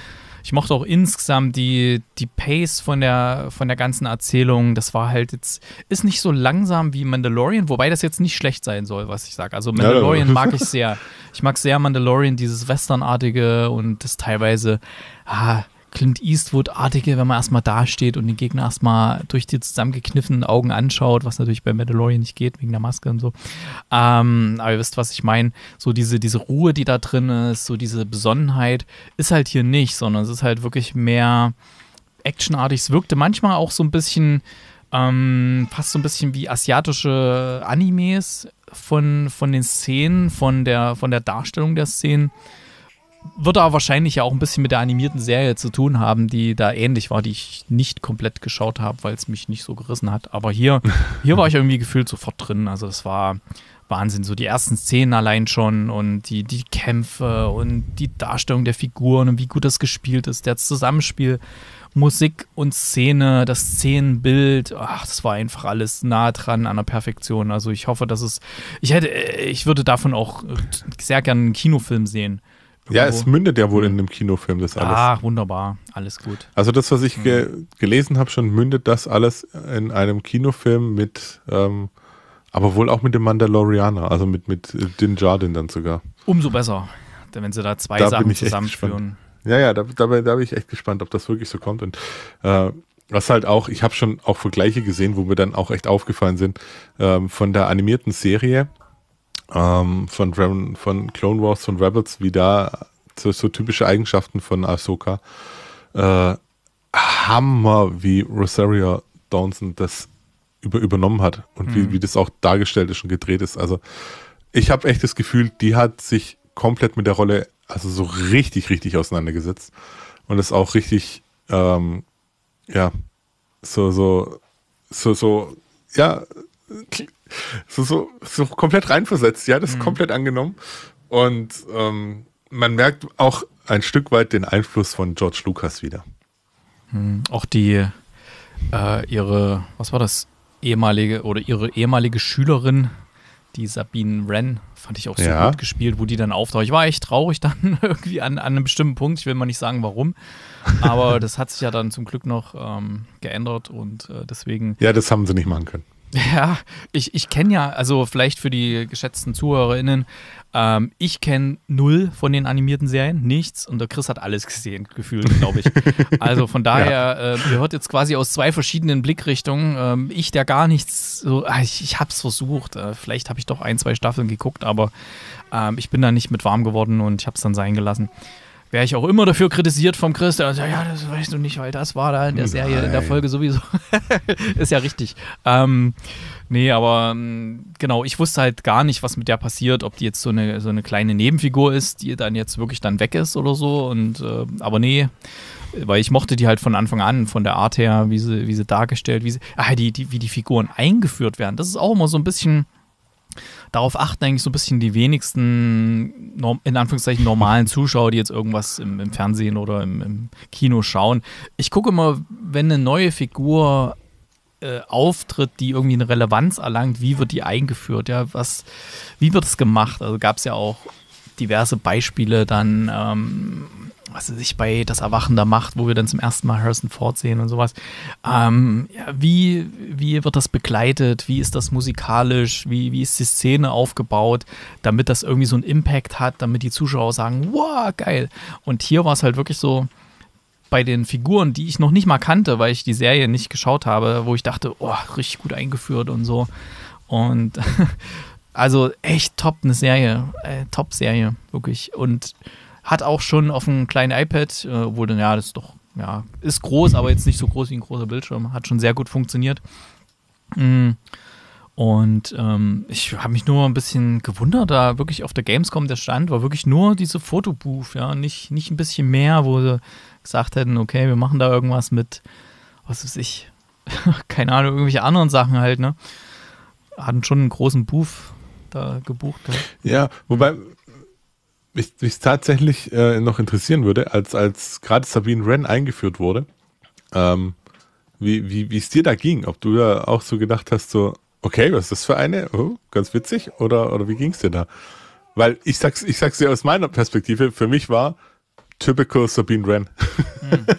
Ich mochte auch insgesamt die, die Pace von der, von der ganzen Erzählung. Das war halt jetzt, ist nicht so langsam wie Mandalorian, wobei das jetzt nicht schlecht sein soll, was ich sage. Also Mandalorian ja, mag ich [LAUGHS] sehr. Ich mag sehr Mandalorian, dieses Westernartige und das teilweise, ah, Clint Eastwood-artige, wenn man erstmal dasteht und den Gegner erstmal durch die zusammengekniffenen Augen anschaut, was natürlich bei Mandalorian nicht geht, wegen der Maske und so. Ähm, aber ihr wisst, was ich meine. So diese, diese Ruhe, die da drin ist, so diese Besonnenheit, ist halt hier nicht, sondern es ist halt wirklich mehr actionartig. Es wirkte manchmal auch so ein bisschen, ähm, fast so ein bisschen wie asiatische Animes von, von den Szenen, von der, von der Darstellung der Szenen wird aber wahrscheinlich ja auch ein bisschen mit der animierten Serie zu tun haben, die da ähnlich war, die ich nicht komplett geschaut habe, weil es mich nicht so gerissen hat. Aber hier, [LAUGHS] hier war ich irgendwie gefühlt sofort drin. Also es war Wahnsinn. So die ersten Szenen allein schon und die, die Kämpfe und die Darstellung der Figuren und wie gut das gespielt ist, das Zusammenspiel, Musik und Szene, das Szenenbild, ach, das war einfach alles nah dran an der Perfektion. Also ich hoffe, dass es. Ich hätte, ich würde davon auch äh, sehr gerne einen Kinofilm sehen. Ja, es mündet ja wohl in einem Kinofilm, das alles. Ach, wunderbar. Alles gut. Also das, was ich hm. ge gelesen habe, schon mündet das alles in einem Kinofilm mit, ähm, aber wohl auch mit dem Mandalorianer, also mit, mit äh, Din Djarin dann sogar. Umso besser, wenn sie da zwei da Sachen zusammenführen. Ja, ja, da, da, da, bin ich echt gespannt, ob das wirklich so kommt. Und äh, was halt auch, ich habe schon auch Vergleiche gesehen, wo mir dann auch echt aufgefallen sind, ähm, von der animierten Serie ähm, von, Dragon, von Clone Wars und Rebels, wie da so, so typische Eigenschaften von Ahsoka. Äh, Hammer, wie Rosario Dawson das über, übernommen hat und mhm. wie, wie das auch dargestellt ist und gedreht ist. Also ich habe echt das Gefühl, die hat sich komplett mit der Rolle, also so richtig, richtig auseinandergesetzt und ist auch richtig, ähm, ja, so, so, so, so, ja, so, so, so komplett reinversetzt. ja, das es mhm. komplett angenommen. Und ähm, man merkt auch ein Stück weit den Einfluss von George Lucas wieder. Mhm. Auch die, äh, ihre, was war das, ehemalige oder ihre ehemalige Schülerin, die Sabine Wren, fand ich auch so ja. gut gespielt, wo die dann auftaucht. Ich war echt traurig dann [LAUGHS] irgendwie an, an, einem bestimmten Punkt. Ich will mal nicht sagen, warum. Aber das hat sich ja dann zum Glück noch ähm, geändert und äh, deswegen. Ja, das haben sie nicht machen können. Ja, ich, ich kenne ja, also vielleicht für die geschätzten ZuhörerInnen, ähm, ich kenne null von den animierten Serien, nichts. Und der Chris hat alles gesehen, gefühlt, glaube ich. [LAUGHS] also von daher, ja. äh, ihr hört jetzt quasi aus zwei verschiedenen Blickrichtungen. Ähm, ich, der gar nichts, so, ah, ich, ich habe es versucht. Äh, vielleicht habe ich doch ein, zwei Staffeln geguckt, aber ähm, ich bin da nicht mit warm geworden und ich habe es dann sein gelassen wäre ich auch immer dafür kritisiert vom Chris. Der sagt, ja, das weißt du nicht, weil das war da in der hm, Serie, in der Folge sowieso. [LAUGHS] ist ja richtig. Ähm, nee, aber hm, genau, ich wusste halt gar nicht, was mit der passiert, ob die jetzt so eine, so eine kleine Nebenfigur ist, die dann jetzt wirklich dann weg ist oder so. Und äh, aber nee, weil ich mochte die halt von Anfang an, von der Art her, wie sie, wie sie dargestellt, wie sie, ah, die, die, wie die Figuren eingeführt werden. Das ist auch immer so ein bisschen darauf achten eigentlich so ein bisschen die wenigsten, in Anführungszeichen, normalen Zuschauer, die jetzt irgendwas im, im Fernsehen oder im, im, Kino schauen. Ich gucke immer, wenn eine neue Figur äh, auftritt, die irgendwie eine Relevanz erlangt, wie wird die eingeführt? Ja, was, wie wird es gemacht? Also gab es ja auch diverse Beispiele dann. Ähm, was er sich bei Das Erwachen da macht, wo wir dann zum ersten Mal Harrison Ford sehen und sowas. Ähm, ja, wie, wie wird das begleitet? Wie ist das musikalisch? Wie, wie ist die Szene aufgebaut, damit das irgendwie so einen Impact hat, damit die Zuschauer sagen, wow, geil. Und hier war es halt wirklich so, bei den Figuren, die ich noch nicht mal kannte, weil ich die Serie nicht geschaut habe, wo ich dachte, oh, richtig gut eingeführt und so. Und [LAUGHS] also echt top eine Serie, äh, top Serie, wirklich. Und hat auch schon auf einem kleinen iPad, äh, obwohl, ja, das ist doch, ja, ist groß, aber jetzt nicht so groß wie ein großer Bildschirm. Hat schon sehr gut funktioniert. Mm. Und ähm, ich habe mich nur ein bisschen gewundert, da wirklich auf der Gamescom der Stand war wirklich nur diese Fotobooth, ja, nicht, nicht ein bisschen mehr, wo sie gesagt hätten, okay, wir machen da irgendwas mit, was weiß ich, [LAUGHS] keine Ahnung, irgendwelche anderen Sachen halt, ne? Hatten schon einen großen Booth da gebucht. Ja, ja wobei mich, mich tatsächlich äh, noch interessieren würde, als, als gerade Sabine Wren eingeführt wurde, ähm, wie, wie, es dir da ging. Ob du da auch so gedacht hast, so, okay, was ist das für eine? Oh, ganz witzig. Oder, oder wie ging es dir da? Weil ich sag's, ich sag's dir aus meiner Perspektive, für mich war typical Sabine Wren. Hm. [LAUGHS]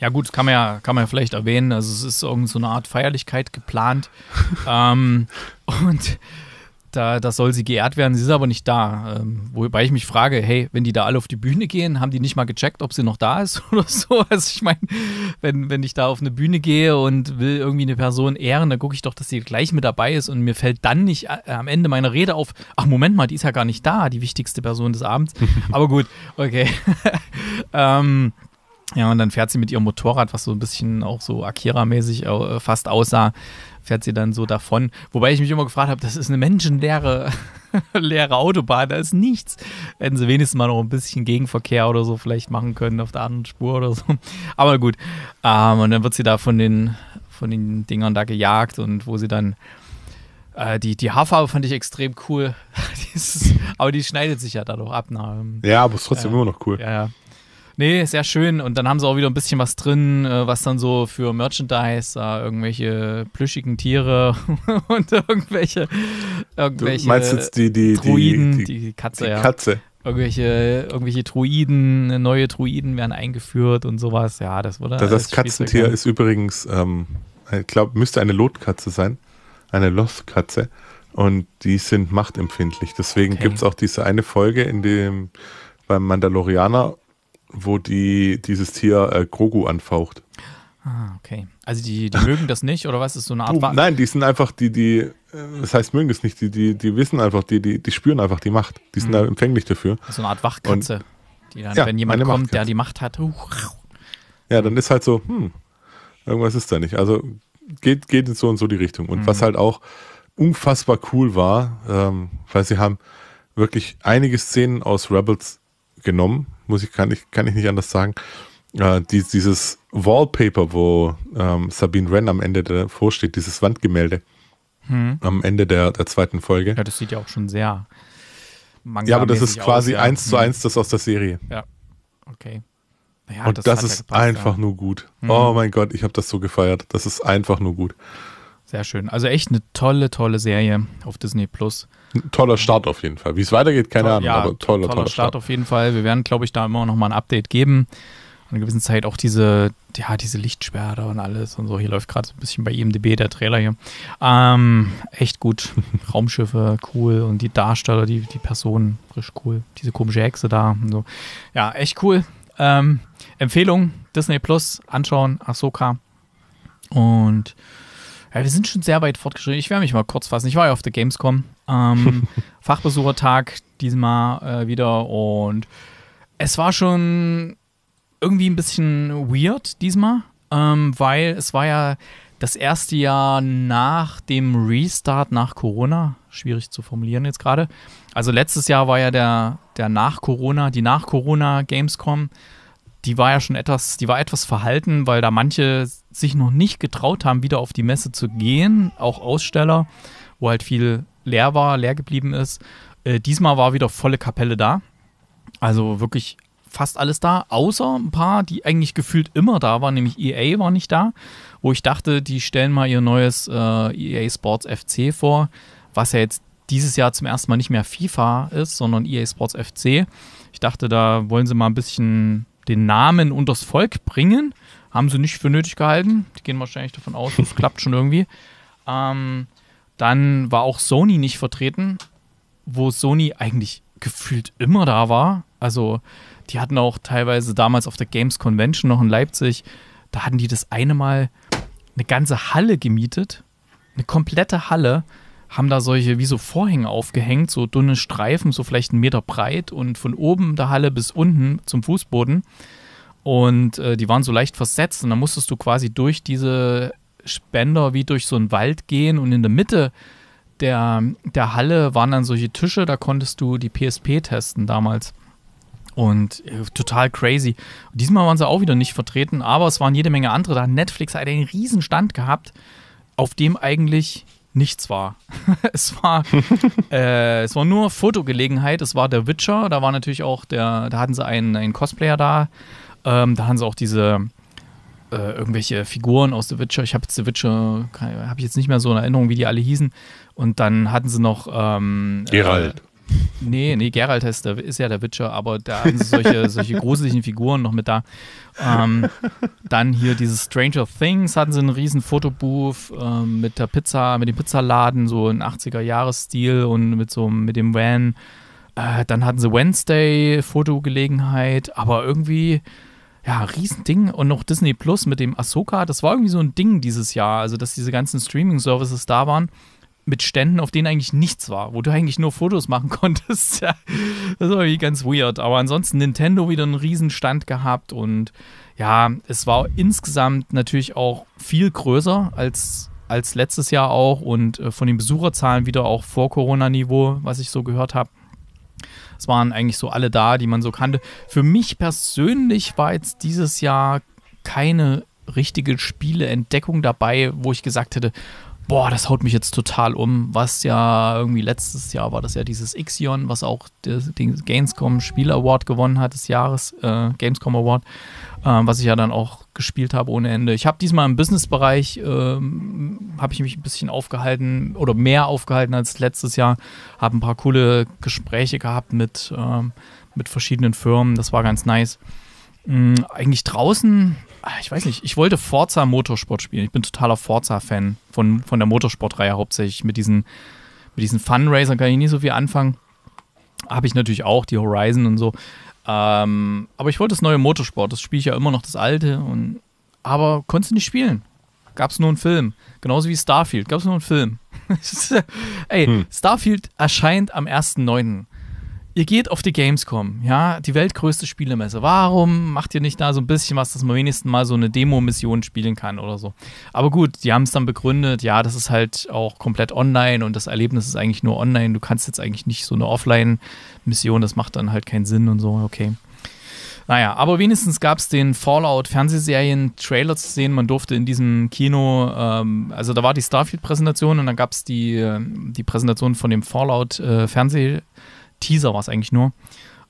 Ja, gut, kann man ja, kann man ja vielleicht erwähnen. Also, es ist irgendeine so eine Art Feierlichkeit geplant. [LAUGHS] ähm, und da, das soll sie geehrt werden, sie ist aber nicht da. Ähm, wobei ich mich frage, hey, wenn die da alle auf die Bühne gehen, haben die nicht mal gecheckt, ob sie noch da ist [LAUGHS] oder so? Also ich meine, wenn, wenn ich da auf eine Bühne gehe und will irgendwie eine Person ehren, dann gucke ich doch, dass sie gleich mit dabei ist und mir fällt dann nicht äh, am Ende meiner Rede auf, ach Moment mal, die ist ja gar nicht da, die wichtigste Person des Abends. [LAUGHS] aber gut, okay. [LAUGHS] ähm, ja, und dann fährt sie mit ihrem Motorrad, was so ein bisschen auch so Akira-mäßig äh, fast aussah, fährt sie dann so davon. Wobei ich mich immer gefragt habe, das ist eine menschenleere [LAUGHS] leere Autobahn, da ist nichts. Hätten sie wenigstens mal noch ein bisschen Gegenverkehr oder so vielleicht machen können auf der anderen Spur oder so. Aber gut. Ähm, und dann wird sie da von den, von den Dingern da gejagt und wo sie dann äh, die, die Haarfarbe fand ich extrem cool. [LAUGHS] Dieses, aber die schneidet sich ja dadurch ab. Na, ne? ja, aber ist trotzdem äh, immer noch cool. Ja, ja. Nee, sehr schön. Und dann haben sie auch wieder ein bisschen was drin, äh, was dann so für Merchandise, äh, irgendwelche plüschigen Tiere [LAUGHS] und irgendwelche, irgendwelche. Du meinst jetzt die, die, Druiden, die, die, die Katze, die ja. Katze. Irgendwelche, irgendwelche Druiden, äh, neue Druiden werden eingeführt und sowas. Ja, das wurde. Das, das Katzentier ist übrigens, ähm, ich glaube, müsste eine Lotkatze sein. Eine Lothkatze. Und die sind machtempfindlich. Deswegen okay. gibt es auch diese eine Folge, in dem beim Mandalorianer wo die dieses Tier äh, Grogu anfaucht. Ah, okay. Also die, die mögen das nicht oder was ist so eine Art? Boom. Nein, die sind einfach die, die, äh, das heißt mögen es nicht, die, die, die wissen einfach, die, die, die spüren einfach die Macht. Die sind mhm. da empfänglich dafür. So eine Art Wachkatze, die dann, ja, wenn jemand kommt, der die Macht hat. Uh, ja, dann ist halt so, hm, irgendwas ist da nicht. Also geht, geht in so und so die Richtung. Und mhm. was halt auch unfassbar cool war, ähm, weil sie haben wirklich einige Szenen aus Rebels genommen, muss ich, kann ich, kann ich nicht anders sagen. Äh, die, dieses Wallpaper, wo ähm, Sabine Wren am Ende davor steht, dieses Wandgemälde. Hm. Am Ende der, der zweiten Folge. Ja, das sieht ja auch schon sehr manga Ja, aber das ist quasi aus, eins zu hm. eins das aus der Serie. Ja. Okay. Naja, und das, das ist ja gepasst, einfach ja. nur gut. Mhm. Oh mein Gott, ich habe das so gefeiert. Das ist einfach nur gut. Sehr schön. Also echt eine tolle, tolle Serie auf Disney Plus. toller Start auf jeden Fall. Wie es weitergeht, keine Toll, Ahnung, ja, aber toller, toller, toller Start, Start. auf jeden Fall. Wir werden, glaube ich, da immer noch mal ein Update geben. An einer gewissen Zeit auch diese, ja, diese Lichtsperre und alles und so. Hier läuft gerade so ein bisschen bei IMDB der Trailer hier. Ähm, echt gut. [LAUGHS] Raumschiffe, cool. Und die Darsteller, die, die Personen, frisch cool. Diese komische Hexe da und so. Ja, echt cool. Ähm, Empfehlung: Disney Plus anschauen, Ahsoka. Und ja, wir sind schon sehr weit fortgeschritten. Ich werde mich mal kurz fassen. Ich war ja auf der Gamescom. Ähm, [LAUGHS] Fachbesuchertag diesmal äh, wieder und es war schon irgendwie ein bisschen weird diesmal, ähm, weil es war ja das erste Jahr nach dem Restart nach Corona. Schwierig zu formulieren jetzt gerade. Also letztes Jahr war ja der, der Nach-Corona, die Nach-Corona Gamescom die war ja schon etwas, die war etwas verhalten, weil da manche sich noch nicht getraut haben, wieder auf die Messe zu gehen, auch Aussteller, wo halt viel leer war, leer geblieben ist. Äh, diesmal war wieder volle Kapelle da. Also wirklich fast alles da, außer ein paar, die eigentlich gefühlt immer da waren, nämlich EA war nicht da, wo ich dachte, die stellen mal ihr neues äh, EA Sports FC vor, was ja jetzt dieses Jahr zum ersten Mal nicht mehr FIFA ist, sondern EA Sports FC. Ich dachte, da wollen sie mal ein bisschen den Namen unters Volk bringen. Haben sie nicht für nötig gehalten. Die gehen wahrscheinlich davon aus, es klappt schon irgendwie. Ähm, dann war auch Sony nicht vertreten, wo Sony eigentlich gefühlt immer da war. Also die hatten auch teilweise damals auf der Games Convention noch in Leipzig, da hatten die das eine Mal eine ganze Halle gemietet, eine komplette Halle haben da solche wie so Vorhänge aufgehängt, so dünne Streifen, so vielleicht einen Meter breit und von oben der Halle bis unten zum Fußboden. Und äh, die waren so leicht versetzt und dann musstest du quasi durch diese Spender wie durch so einen Wald gehen und in der Mitte der, der Halle waren dann solche Tische, da konntest du die PSP testen damals. Und äh, total crazy. Und diesmal waren sie auch wieder nicht vertreten, aber es waren jede Menge andere. Da hat Netflix halt einen riesen Stand gehabt, auf dem eigentlich nichts war. [LAUGHS] es war, [LAUGHS] äh, es war nur Fotogelegenheit. Es war der Witcher. Da war natürlich auch der, da hatten sie einen, einen Cosplayer da. Ähm, da hatten sie auch diese äh, irgendwelche Figuren aus The Witcher. Ich habe jetzt The Witcher, habe ich jetzt nicht mehr so in Erinnerung, wie die alle hießen. Und dann hatten sie noch ähm, Geralt. Äh, Nee, nee, Geralt heißt ist ja der Witcher, aber da sind solche, [LAUGHS] solche gruseligen Figuren noch mit da. Ähm, dann hier dieses Stranger Things hatten sie einen riesen Fotobooth ähm, mit der Pizza, mit dem Pizzaladen, so in 80er-Jahres-Stil und mit so mit dem Van. Äh, dann hatten sie Wednesday-Fotogelegenheit, aber irgendwie ja, Riesending. Und noch Disney Plus mit dem Ahsoka, das war irgendwie so ein Ding dieses Jahr. Also, dass diese ganzen Streaming-Services da waren mit Ständen, auf denen eigentlich nichts war, wo du eigentlich nur Fotos machen [LAUGHS] konntest. das war irgendwie ganz weird. Aber ansonsten Nintendo wieder einen Riesenstand gehabt und ja, es war insgesamt natürlich auch viel größer als, als letztes Jahr auch und äh, von den Besucherzahlen wieder auch vor Corona-Niveau, was ich so gehört habe. Es waren eigentlich so alle da, die man so kannte. Für mich persönlich war jetzt dieses Jahr keine richtige Spieleentdeckung dabei, wo ich gesagt hätte, boah, das haut mich jetzt total um, was ja irgendwie letztes Jahr war das ja dieses Ixion, was auch den Gamescom Spiel Award gewonnen hat des Jahres, äh, Gamescom Award, äh, was ich ja dann auch gespielt habe ohne Ende. Ich habe diesmal im Businessbereich, ähm, habe ich mich ein bisschen aufgehalten oder mehr aufgehalten als letztes Jahr, habe ein paar coole Gespräche gehabt mit, ähm, mit verschiedenen Firmen, das war ganz nice. Mh, hm, eigentlich draußen, ah, ich weiß nicht, ich wollte Forza Motorsport spielen. Ich bin totaler Forza-Fan von, von der Motorsportreihe hauptsächlich. Mit diesen, mit diesen Funraisern kann ich nie so viel anfangen. Habe ich natürlich auch, die Horizon und so. Ähm, aber ich wollte das neue Motorsport, das spiele ich ja immer noch das alte. Und, aber konntest du nicht spielen. Gab es nur einen Film. Genauso wie Starfield, gab es nur einen Film. [LAUGHS] Ey, hm. Starfield erscheint am 1.9 ihr geht auf die Gamescom, ja, die weltgrößte Spielemesse. Warum macht ihr nicht da so ein bisschen was, dass man wenigstens mal so eine Demo-Mission spielen kann oder so? Aber gut, die haben es dann begründet, ja, das ist halt auch komplett online und das Erlebnis ist eigentlich nur online. Du kannst jetzt eigentlich nicht so eine Offline-Mission, das macht dann halt keinen Sinn und so, okay. Naja, aber wenigstens gab es den Fallout-Fernsehserien-Trailer zu sehen. Man durfte in diesem Kino, ähm, also da war die Starfield-Präsentation und dann gab es die, äh, die Präsentation von dem fallout fernsehserien Äh, Teaser war es eigentlich nur.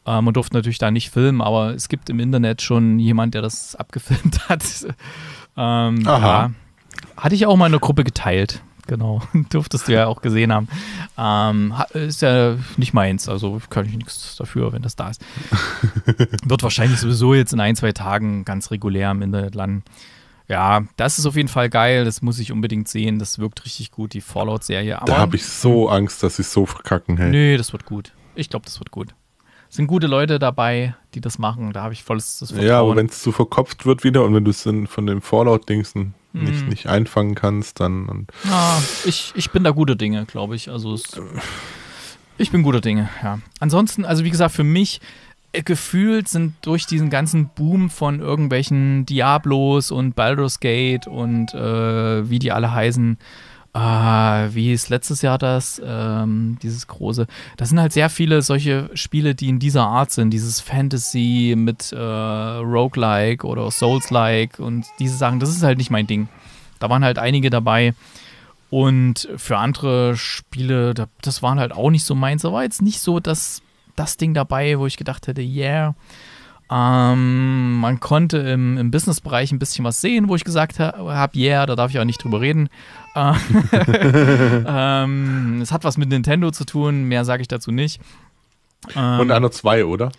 Äh, man durfte natürlich da nicht filmen, aber es gibt im Internet schon jemand, der das abgefilmt [LAUGHS] hat. Ähm, Aha. Ja. Hatte ich auch mal in der Gruppe geteilt. Genau, [LAUGHS] durftest du ja auch gesehen haben. Ähm, ist ja nicht meins, also kann ich nichts dafür, wenn das da ist. [LAUGHS] Wird wahrscheinlich sowieso jetzt in ein, zwei Tagen ganz regulär im Internet landen. Ja, das ist auf jeden Fall geil, das muss ich unbedingt sehen, das wirkt richtig gut, die Fallout-Serie. Da habe ich so Angst, dass sie so verkacken, hey. Nee, das wird gut ich glaube, das wird gut. sind gute Leute dabei, die das machen. Da habe ich volles das Vertrauen. Ja, aber wenn es zu verkopft wird wieder und wenn du es von dem Fallout-Dingsen mm. nicht, einfangen kannst, dann. Ja, ich, ich bin da gute Dinge, glaube ich. Also es, ich bin guter Dinge, ja. Ansonsten, also wie gesagt, für mich äh, gefühlt sind durch diesen ganzen Boom von irgendwelchen Diablos und Baldur's Gate und äh, wie die alle heißen, Ah, wie ist letztes Jahr das, ähm, dieses große. Das sind halt sehr viele solche Spiele, die in dieser Art sind. Dieses Fantasy mit äh, Roguelike oder Souls-like und diese Sachen, das ist halt nicht mein Ding. Da waren halt einige dabei. Und für andere Spiele, das waren halt auch nicht so meins. Da war jetzt nicht so das, das Ding dabei, wo ich gedacht hätte, yeah, ähm, man konnte im, im Business-Bereich ein bisschen was sehen, wo ich gesagt habe, yeah, da darf ich auch nicht drüber reden. [LAUGHS] ähm, es hat was mit Nintendo zu tun, mehr sage ich dazu nicht. Ähm, Und einer 2, oder?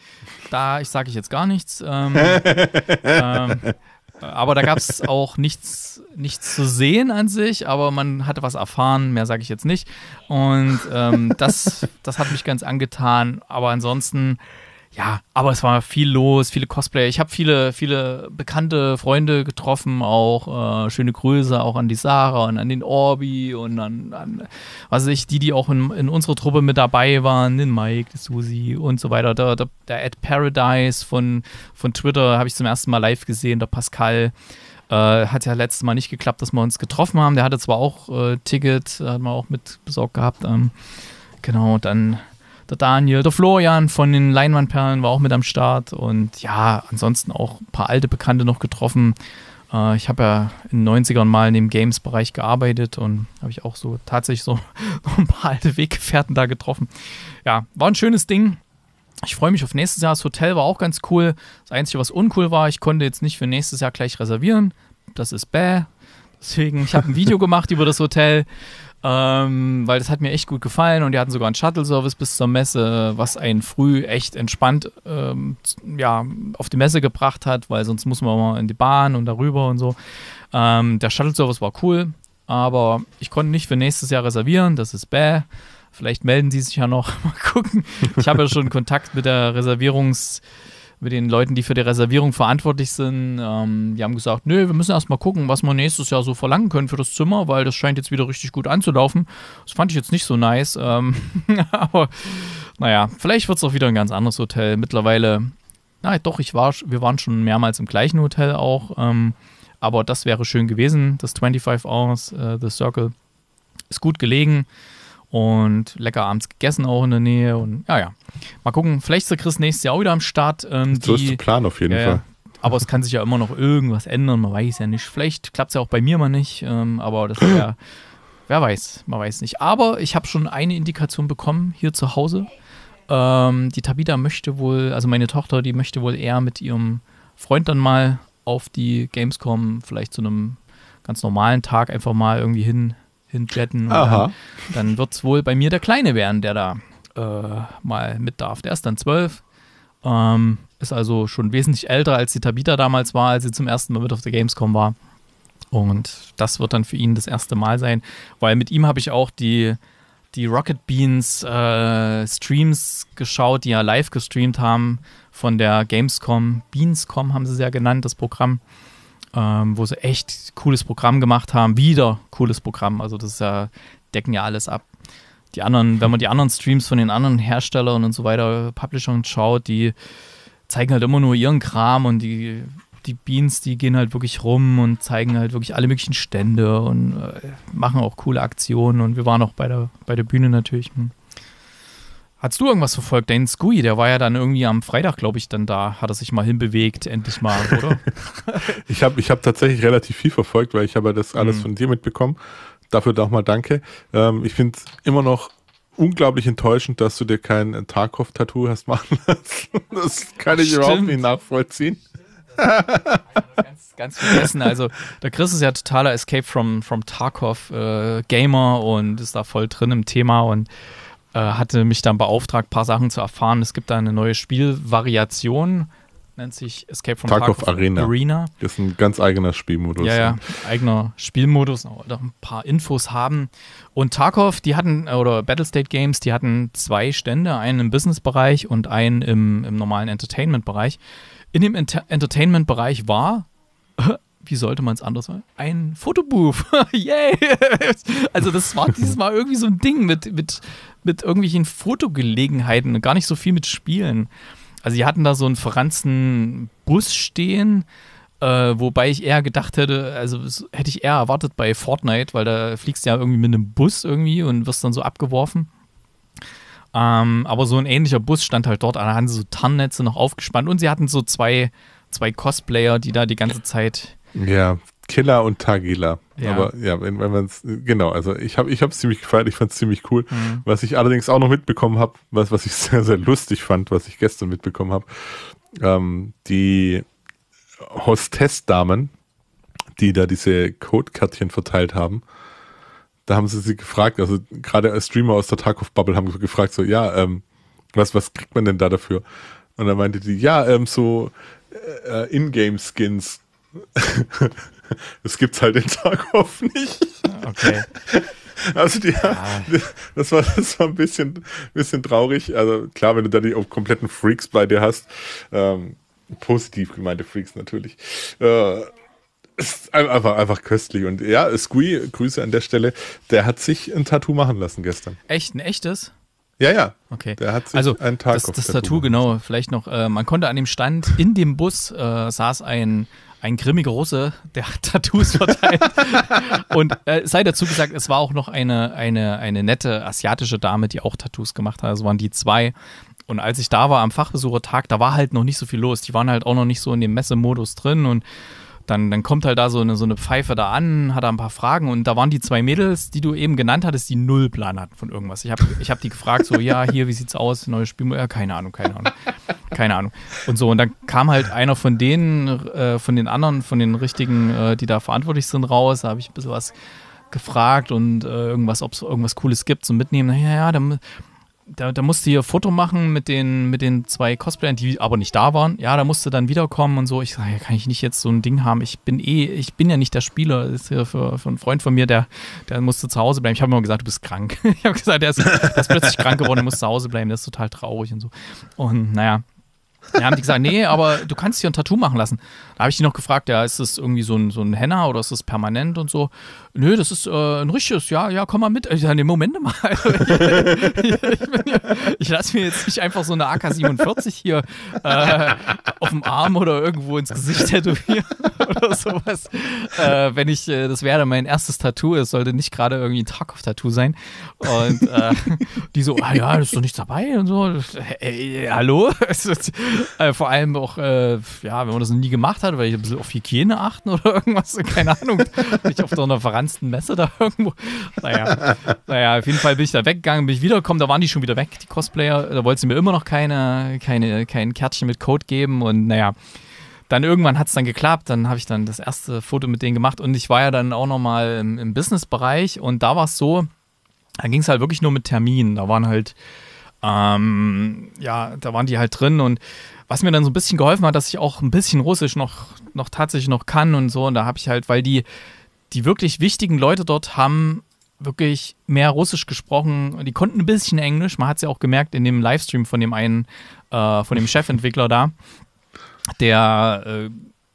Da ich sage ich jetzt gar nichts. Ähm, [LAUGHS] ähm, aber da gab es auch nichts, nichts zu sehen an sich, aber man hatte was erfahren, mehr sage ich jetzt nicht. Und ähm, das, das hat mich ganz angetan. Aber ansonsten ja, aber es war viel los, viele Cosplayer. Ich habe viele, viele bekannte Freunde getroffen, auch äh, schöne Grüße auch an die Sarah und an den Orbi und an, an was weiß ich, die, die auch in, in unserer Truppe mit dabei waren, den Mike, die Susi und so weiter. Der, der, der Ad Paradise von, von Twitter habe ich zum ersten Mal live gesehen, der Pascal. Äh, hat ja letztes Mal nicht geklappt, dass wir uns getroffen haben. Der hatte zwar auch äh, Ticket, hat man auch mit besorgt gehabt. Ähm, genau, dann der Daniel, der Florian von den Leinwandperlen war auch mit am Start und ja, ansonsten auch ein paar alte Bekannte noch getroffen. Äh, ich habe ja in den 90ern mal in dem Games-Bereich gearbeitet und habe ich auch so tatsächlich [LAUGHS] so ein paar alte Weggefährten da getroffen. Ja, war ein schönes Ding. Ich freue mich auf nächstes Jahr. Das Hotel war auch ganz cool. Das Einzige, was uncool war, ich konnte jetzt nicht für nächstes Jahr gleich reservieren. Das ist bäh. Deswegen, ich habe ein Video [LAUGHS] gemacht über das Hotel. Ähm, weil das hat mir echt gut gefallen und die hatten sogar einen Shuttle-Service bis zur Messe, was einen früh echt entspannt ähm, ja, auf die Messe gebracht hat, weil sonst muss man mal in die Bahn und darüber und so. Ähm, der Shuttle-Service war cool, aber ich konnte nicht für nächstes Jahr reservieren, das ist bäh. Vielleicht melden die sich ja noch. [LAUGHS] Mal gucken. Ich habe ja schon Kontakt mit der Reservierungs- mit den Leuten, die für die Reservierung verantwortlich sind. Ähm, die haben gesagt, nö, wir müssen erstmal gucken, was wir nächstes Jahr so verlangen können für das Zimmer, weil das scheint jetzt wieder richtig gut anzulaufen. Das fand ich jetzt nicht so nice. Ähm, [LAUGHS] aber naja, vielleicht wird es auch wieder ein ganz anderes Hotel. Mittlerweile, na doch, ich war, wir waren schon mehrmals im gleichen Hotel auch. Ähm, aber das wäre schön gewesen, das 25 Hours, äh, The Circle. Ist gut gelegen und lecker abends gegessen auch in der Nähe. Und ja, ja. Mal gucken, vielleicht ist der Chris nächstes Jahr auch wieder am Start. Ähm, so ist der Plan auf jeden äh, Fall. Aber es kann sich ja immer noch irgendwas ändern, man weiß ja nicht. Vielleicht klappt es ja auch bei mir mal nicht, ähm, aber das wäre, ja, [CLEARS THROAT] wer weiß, man weiß nicht. Aber ich habe schon eine Indikation bekommen hier zu Hause. Ähm, die Tabita möchte wohl, also meine Tochter, die möchte wohl eher mit ihrem Freund dann mal auf die Gamescom, vielleicht zu einem ganz normalen Tag einfach mal irgendwie hin hinjetten. Dann, dann wird es wohl bei mir der Kleine werden, der da äh, mal mit darf. Der ist dann zwölf. Ähm, ist also schon wesentlich älter, als die Tabita damals war, als sie zum ersten Mal mit auf der Gamescom war. Und das wird dann für ihn das erste Mal sein, weil mit ihm habe ich auch die, die Rocket Beans äh, Streams geschaut, die ja live gestreamt haben von der Gamescom. Beanscom haben sie es ja genannt, das Programm ähm, wo sie echt cooles Programm gemacht haben. Wieder cooles Programm. Also das ja, decken ja alles ab. Die anderen, wenn man die anderen Streams von den anderen Herstellern und so weiter, Publishern schaut, die zeigen halt immer nur ihren Kram und die, die Beans, die gehen halt wirklich rum und zeigen halt wirklich alle möglichen Stände und äh, machen auch coole Aktionen. Und wir waren auch bei der, bei der Bühne natürlich. Hm. Hast du irgendwas verfolgt? Dein Scooby, der war ja dann irgendwie am Freitag, glaube ich, dann da. Hat er sich mal hinbewegt, endlich mal, [LAUGHS] oder? ich habe ich hab tatsächlich relativ viel verfolgt, weil ich habe das alles mhm. von dir mitbekommen. Dafür mal danke. Ähm, ich finde es immer noch unglaublich enttäuschend, dass du dir kein Tarkov-Tattoo hast machen [LAUGHS] lassen. Das kann ich Stimmt. überhaupt nicht nachvollziehen. ganz, vergessen. Also, der Chris ist ja totaler Escape from, from Tarkov äh, Gamer und ist da voll drin im Thema und äh, hatte mich dann beauftragt, ein paar Sachen zu erfahren. Es gibt da eine neue Spielvariation, nennt sich Escape from Tarkov, Tarkov Arena. Arena. Das ist ein ganz eigener Spielmodus. Ja, ja, eigener Spielmodus, oder ein paar Infos haben. Und Tarkov, die hatten, äh, oder Battlestate Games, die hatten zwei Stände, einen im Business-Bereich und einen im, im normalen Entertainment-Bereich. In dem Entertainment-Bereich war [LAUGHS] wie sollte man es anders sagen? Ein Fotobooth. [LAUGHS] Yay! [LAUGHS] also das war dieses Mal irgendwie so ein Ding mit, mit mit irgendwelchen Fotogelegenheiten und gar nicht so viel mit Spielen. Also sie hatten da so einen verranzten Bus stehen, äh, wobei ich eher gedacht hätte, also hätte ich eher erwartet bei Fortnite, weil da fliegst du ja irgendwie mit einem Bus irgendwie und wirst dann so abgeworfen. Ähm, aber so ein ähnlicher Bus stand halt dort, da haben sie so Tarnnetze noch aufgespannt und sie hatten so zwei, zwei Cosplayer, die da die ganze Zeit ja, Killer und Tagila. Ja. Aber ja, wenn, wenn man es, genau, also ich habe ich es ziemlich gefeiert, ich fand es ziemlich cool. Mhm. Was ich allerdings auch noch mitbekommen habe, was, was ich [LAUGHS] sehr, sehr lustig fand, was ich gestern mitbekommen habe, ähm, die Hostess-Damen, die da diese Codekärtchen verteilt haben, da haben sie sie gefragt, also gerade als Streamer aus der Tarkov-Bubble haben gefragt, so, ja, ähm, was, was kriegt man denn da dafür? Und dann meinte die, ja, ähm, so äh, äh Ingame-Skins. [LAUGHS] [LAUGHS] Das gibt's halt den Tag Tarkov [LAUGHS] nicht. Okay. Also die, ja. [LAUGHS] das, war, das war ein bisschen, bisschen traurig. Also klar, wenn du da die kompletten Freaks bei dir hast, ähm, positiv gemeinte Freaks natürlich. Äh, ist einfach, einfach köstlich. Und ja, Squee, Grüße an der Stelle, der hat sich ein Tattoo machen lassen gestern. Echt? Ein echtes? Ja, ja. Okay. Der hat sich also, ein Tag das, das Tattoo, Tattoo genau. Vielleicht noch, äh, man konnte an dem Stand in dem Bus äh, saß ein, ein grimmiger Russe, der hat [LAUGHS] Tattoos verteilt. und äh, sei dazu gesagt, es war auch noch eine, eine, eine nette asiatische Dame, die auch Tattoos gemacht hat. Also waren die zwei. Und als ich da war am Fachbesuchertag, da war halt noch nicht so viel los. Die waren halt auch noch nicht so in dem Messemodus drin und dann, dann kommt halt da so eine, so eine Pfeife da an, hat da ein paar Fragen und da waren die zwei Mädels, die du eben genannt hattest, die null Plan hatten von irgendwas. Ich habe ich hab die gefragt, so, ja, hier, wie sieht's aus, neues Spiel, ja, keine Ahnung, keine Ahnung, keine Ahnung. Und so, und dann kam halt einer von denen, äh, von den anderen, von den richtigen, äh, die da verantwortlich sind, raus, da habe ich ein bisschen was gefragt und äh, irgendwas, ob es irgendwas Cooles gibt zum Mitnehmen. Naja, ja, dann da, da musste hier ein Foto machen mit den, mit den zwei Cosplayern, die aber nicht da waren. Ja, da musste dann wiederkommen und so. Ich sage, ja, kann ich nicht jetzt so ein Ding haben. Ich bin eh, ich bin ja nicht der Spieler. Das ist ja für, für einen Freund von mir, der, der musste zu Hause bleiben. Ich habe immer gesagt, du bist krank. [LAUGHS] Ich habe gesagt, der ist, der ist plötzlich krank geworden, der muss zu Hause bleiben. Das ist total traurig und so. Und naja, Dann haben die gesagt, nee, aber du kannst dir ein Tattoo machen lassen. Da habe ich die noch gefragt, ja, ist das irgendwie so ein, so ein Henna oder ist das permanent und so? nö, das ist äh, ein richtiges, ja, ja, komm mal mit. Ich sage, nee, Moment mal. [LAUGHS] ich, ich, ich lasse mir jetzt nicht einfach so eine AK-47 hier äh, auf dem Arm oder irgendwo ins Gesicht tätowieren [LAUGHS] oder sowas. Äh, wenn ich, äh, das wäre mein erstes Tattoo, es sollte nicht gerade irgendwie ein Tarkov-Tattoo sein. Und äh, die so, ah ja, ist doch nichts dabei und so. Hey, äh, hallo? [LAUGHS] vor allem auch, ja, wenn man das noch nie gemacht hat, weil ich ein bisschen auf Hygiene achten oder irgendwas, keine Ahnung, nicht auf so einer Veranstaltung geranzten Messe da [LAUGHS] irgendwo. Naja, naja, auf jeden Fall bin ich da weggegangen, bin ich wiedergekommen, da waren die schon wieder weg, die Cosplayer. Da wollten sie mir immer noch keine, keine, kein Kärtchen mit Code geben und naja. Dann irgendwann hat es dann geklappt, dann habe ich dann das erste Foto mit denen gemacht und ich war ja dann auch nochmal im, im Business-Bereich und da war es so, da ging es halt wirklich nur mit Terminen. Da waren halt, ähm, ja, da waren die halt drin und was mir dann so ein bisschen geholfen hat, dass ich auch ein bisschen Russisch noch, noch tatsächlich noch kann und so. Und da habe ich halt, weil die die wirklich wichtigen Leute dort haben wirklich mehr Russisch gesprochen. Die konnten ein bisschen Englisch. Man hat es ja auch gemerkt in dem Livestream von dem einen, äh, von dem Chefentwickler da, der äh,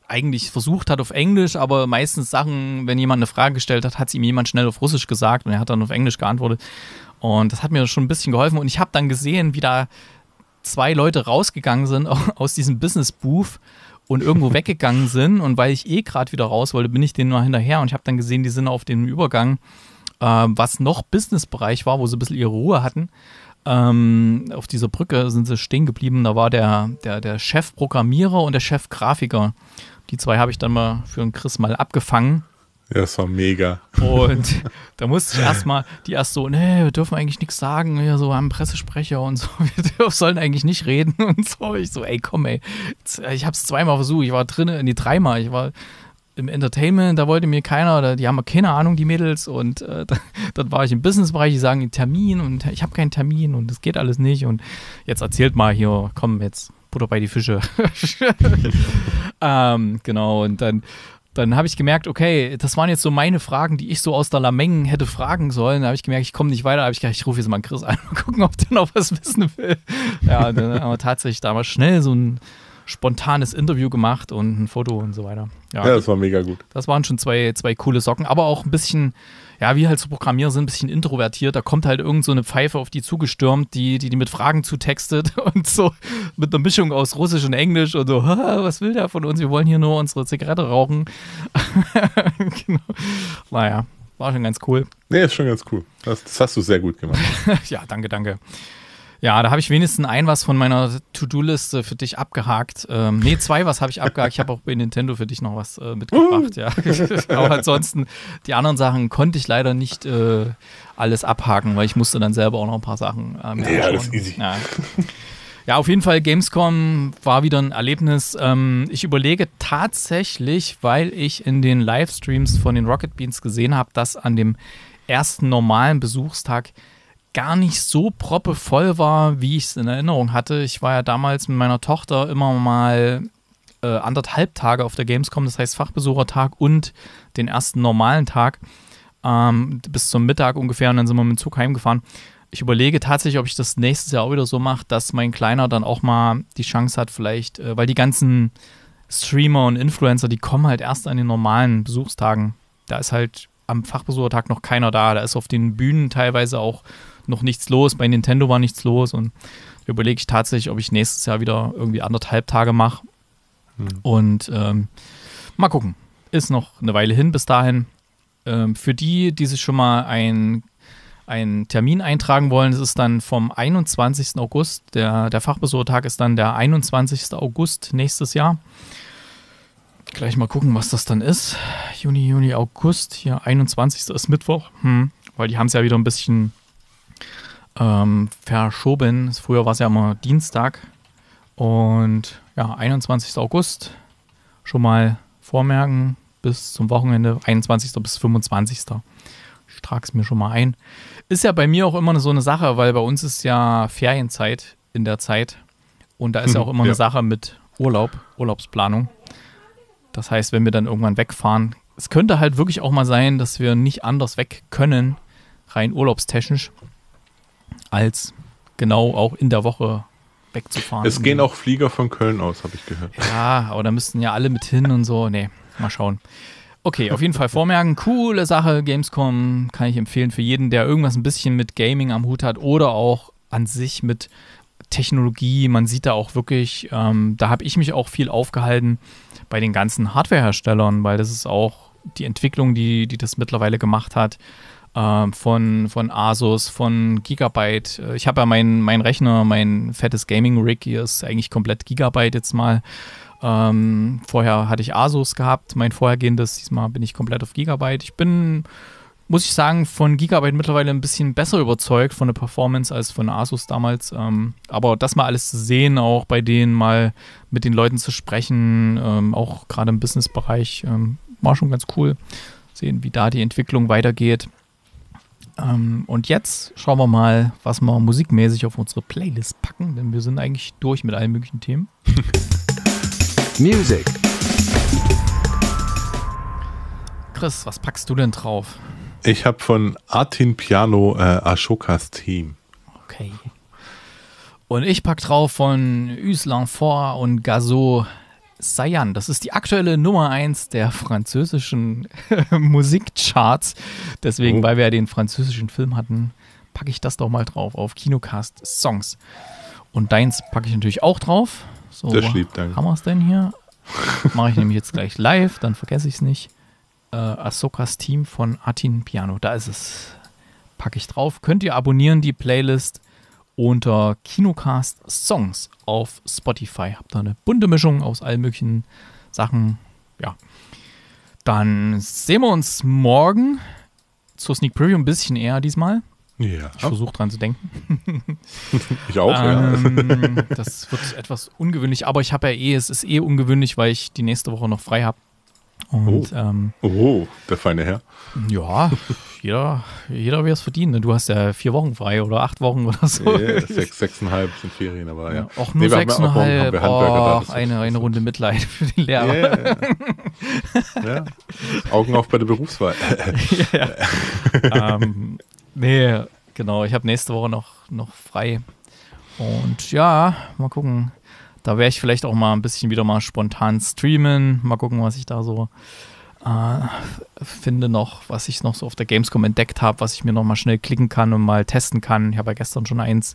eigentlich versucht hat auf Englisch, aber meistens Sachen, wenn jemand eine Frage gestellt hat, hat es ihm jemand schnell auf Russisch gesagt und er hat dann auf Englisch geantwortet. Und das hat mir schon ein bisschen geholfen. Und ich habe dann gesehen, wie da zwei Leute rausgegangen sind [LAUGHS] aus diesem Business Booth und irgendwo weggegangen sind. Und weil ich eh gerade wieder raus wollte, bin ich denen mal hinterher und ich habe dann gesehen, die sind auf dem Übergang, äh, was noch Businessbereich war, wo sie ein bisschen ihre Ruhe hatten. Ähm, auf dieser Brücke sind sie stehen geblieben. Da war der, der, der Chefprogrammierer und der Chefgrafiker. Die zwei habe ich dann mal für den Chris mal abgefangen. Ja, das war mega. Und [LAUGHS] da musste ich erstmal, die erst so, nee, wir dürfen eigentlich nichts sagen, wir so haben Pressesprecher und so, [LAUGHS] wir sollen eigentlich nicht reden [LAUGHS] und so. Ich so, ey, komm, ey. Ich hab's zweimal versucht, ich war drinnen, nee, dreimal, ich war im Entertainment, da wollte mir keiner, die haben keine Ahnung, die Mädels. Und äh, dann war ich im Businessbereich, die sagen Termin und ich habe keinen Termin und das geht alles nicht. Und jetzt erzählt mal hier, komm jetzt, Butter bei die Fische. ähm, genau, und dann dann habe ich gemerkt, okay, das waren jetzt so meine Fragen, die ich so aus der Lameng hätte fragen sollen. Da habe ich gemerkt, ich komme nicht weiter. Da habe ich gedacht, ich rufe jetzt mal Chris an, und [LAUGHS] gucken, ob der noch was wissen will. Ja, dann haben wir tatsächlich damals schnell so ein spontanes Interview gemacht und ein Foto und so weiter. Ja, ja das war mega gut. Das waren schon zwei, zwei coole Socken, aber auch ein bisschen ja, wir halt so Programmierer sind ein bisschen introvertiert, da kommt halt irgend so eine Pfeife auf die zugestürmt, die, die die mit Fragen zutextet [LAUGHS] und so mit einer Mischung aus Russisch und Englisch und so, was will der von uns? Wir wollen hier nur unsere Zigarette rauchen. [LAUGHS] genau. Naja, war schon ganz cool. Nee, ist schon ganz cool. Das, das hast du sehr gut gemacht. [LAUGHS] ja, danke, danke. Ja, da habe ich wenigstens ein was von meiner To-Do-Liste für dich abgehakt. Ähm, nee, zwei was habe ich abgehakt. Ich habe auch bei Nintendo für dich noch was äh, mitgebracht, ja. [LAUGHS] Aber ansonsten, die anderen Sachen konnte ich leider nicht äh, alles abhaken, weil ich musste dann selber auch noch ein paar Sachen äh, nee, Ja, alles easy. Ja. ja. auf jeden Fall, Gamescom war wieder ein Erlebnis. Ähm, ich überlege tatsächlich, weil ich in den Livestreams von den Rocket Beans gesehen habe, dass an dem ersten normalen Besuchstag gar nicht so proppevoll war, wie ich es in Erinnerung hatte. Ich war ja damals mit meiner Tochter immer mal äh, anderthalb Tage auf der Gamescom, das heißt Fachbesuchertag und den ersten normalen Tag ähm, bis zum Mittag ungefähr und dann sind wir mit dem Zug heimgefahren. Ich überlege tatsächlich, ob ich das nächstes Jahr auch wieder so mache, dass mein Kleiner dann auch mal die Chance hat, vielleicht, äh, weil die ganzen Streamer und Influencer, die kommen halt erst an den normalen Besuchstagen. Da ist halt am Fachbesuchertag noch keiner da. Da ist auf den Bühnen teilweise auch noch nichts los. Bei Nintendo war nichts los. Und da überlege ich tatsächlich, ob ich nächstes Jahr wieder irgendwie anderthalb Tage mache. Hm. Und ähm, mal gucken. Ist noch eine Weile hin bis dahin. Ähm, für die, die sich schon mal ein einen Termin eintragen wollen, es ist dann vom 21. August, der, der Fachbesuchertag ist dann der 21. August nächstes Jahr. Gleich mal gucken, was das dann ist. Juni, Juni, August. Hier 21. ist Mittwoch. Hm, weil die haben es ja wieder ein bisschen ähm, verschoben. Früher war es ja immer Dienstag. Und ja, 21. August. Schon mal vormerken bis zum Wochenende, 21. bis 25. Ich trage es mir schon mal ein. Ist ja bei mir auch immer so eine Sache, weil bei uns ist ja Ferienzeit in der Zeit. Und da ist ja mhm, auch immer ja. eine Sache mit Urlaub, Urlaubsplanung. Das heißt, wenn wir dann irgendwann wegfahren, es könnte halt wirklich auch mal sein, dass wir nicht anders weg können, rein urlaubstechnisch, als genau auch in der Woche wegzufahren. Es gehen auch Flieger von Köln aus, habe ich gehört. Ja, aber da müssten ja alle mit hin und so. Nee, mal schauen. Okay, auf jeden Fall vormerken. Coole Sache, Gamescom kann ich empfehlen für jeden, der irgendwas ein bisschen mit Gaming am Hut hat oder auch an sich mit Technologie, man sieht da auch wirklich, ähm, da habe ich mich auch viel aufgehalten bei den ganzen Hardwareherstellern, weil das ist auch die Entwicklung, die, die das mittlerweile gemacht hat, äh, von, von Asus, von Gigabyte. Äh, ich habe ja meinen mein Rechner, mein fettes Gaming-Rig, hier ist eigentlich komplett Gigabyte jetzt mal. Ähm, vorher hatte ich Asus gehabt, mein vorhergehendes, diesmal bin ich komplett auf Gigabyte. Ich bin muss ich sagen, von Gigabyte mittlerweile ein bisschen besser überzeugt von der Performance als von Asus damals. Ähm, aber das mal alles zu sehen, auch bei denen mal mit den Leuten zu sprechen, ähm, auch gerade im Businessbereich, ähm, war schon ganz cool. Sehen, wie da die Entwicklung weitergeht. Ähm, und jetzt schauen wir mal, was wir musikmäßig auf unsere Playlist packen, denn wir sind eigentlich durch mit allen möglichen Themen. [LAUGHS] Music. Chris, was packst du denn drauf? Ich habe von Artin Piano äh, Ashokas Team. Okay. Und ich packe drauf von Yves L'Enfort und Gazo Sayan. Das ist die aktuelle Nummer 1 der französischen [LAUGHS] Musikcharts. Deswegen, oh. weil wir ja den französischen Film hatten, packe ich das doch mal drauf auf Kinocast Songs. Und deins packe ich natürlich auch drauf. So, das lieb, danke. Haben wir es denn hier? [LAUGHS] Mache ich nämlich jetzt gleich live, dann vergesse ich es nicht äh, Ahsokas Team von Atin Piano. Da ist es. Packe ich drauf. Könnt ihr abonnieren die Playlist unter Kinocast Songs auf Spotify. Habt da eine bunte Mischung aus allen möglichen Sachen. Ja. Dann sehen wir uns morgen zur Sneak Preview ein bisschen eher diesmal. Ja. Ich versuche dran zu denken. [LAUGHS] ich auch, ähm, ja. das wird etwas ungewöhnlich, aber ich habe ja eh, es ist eh ungewöhnlich, weil ich die nächste Woche noch frei habe. Und, oh. Ähm, oh, der feine Herr. Ja, jeder, jeder wird es verdienen. Ne? Du hast ja vier Wochen frei oder acht Wochen oder so. Yeah, sechs, sechseinhalb sind Ferien, aber ja. auch nur nee, sechseinhalb. Oh, da, eine, eine Runde Mitleid für den Lehrer. Yeah. ja. Augen auf bei der Berufswahl. [LAUGHS] ähm, nee, genau. Ich habe nächste Woche noch, noch frei. Und ja, mal gucken. Da wäre ich vielleicht auch mal ein bisschen wieder mal spontan streamen. Mal gucken, was ich da so äh, finde noch, was ich noch so auf der Gamescom entdeckt habe, was ich mir noch mal schnell klicken kann und mal testen kann. Ich habe ja gestern schon eins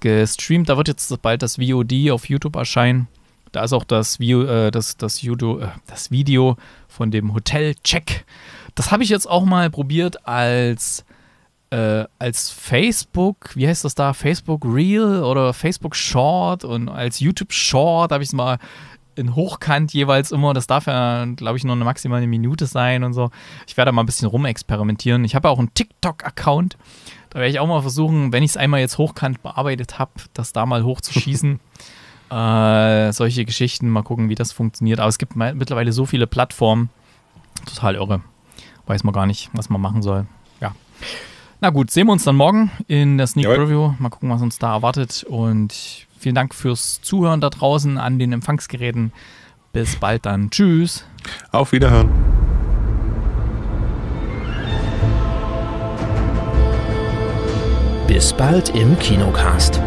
gestreamt. Da wird jetzt bald das VOD auf YouTube erscheinen. Da ist auch das, Video, äh, das, das, Judo, äh, das Video von dem Hotel-Check. Das habe ich jetzt auch mal probiert als äh, als Facebook, wie heißt das da, Facebook Real oder Facebook Short und als YouTube Short habe ich es mal in Hochkant jeweils immer. Das darf ja, glaube ich, nur eine maximale Minute sein und so. Ich werde mal ein bisschen rumexperimentieren. Ich habe auch einen TikTok-Account. Da werde ich auch mal versuchen, wenn ich es einmal jetzt hochkant bearbeitet habe, das da mal hochzuschießen. [LAUGHS] äh, solche Geschichten, mal gucken, wie das funktioniert. Aber es gibt mittlerweile so viele Plattformen. Total irre. Weiß man gar nicht, was man machen soll. Ja. Na gut, sehen wir uns dann morgen in der Sneak Preview. Mal gucken, was uns da erwartet. Und vielen Dank fürs Zuhören da draußen an den Empfangsgeräten. Bis bald dann. Tschüss. Auf Wiederhören. Bis bald im Kinocast.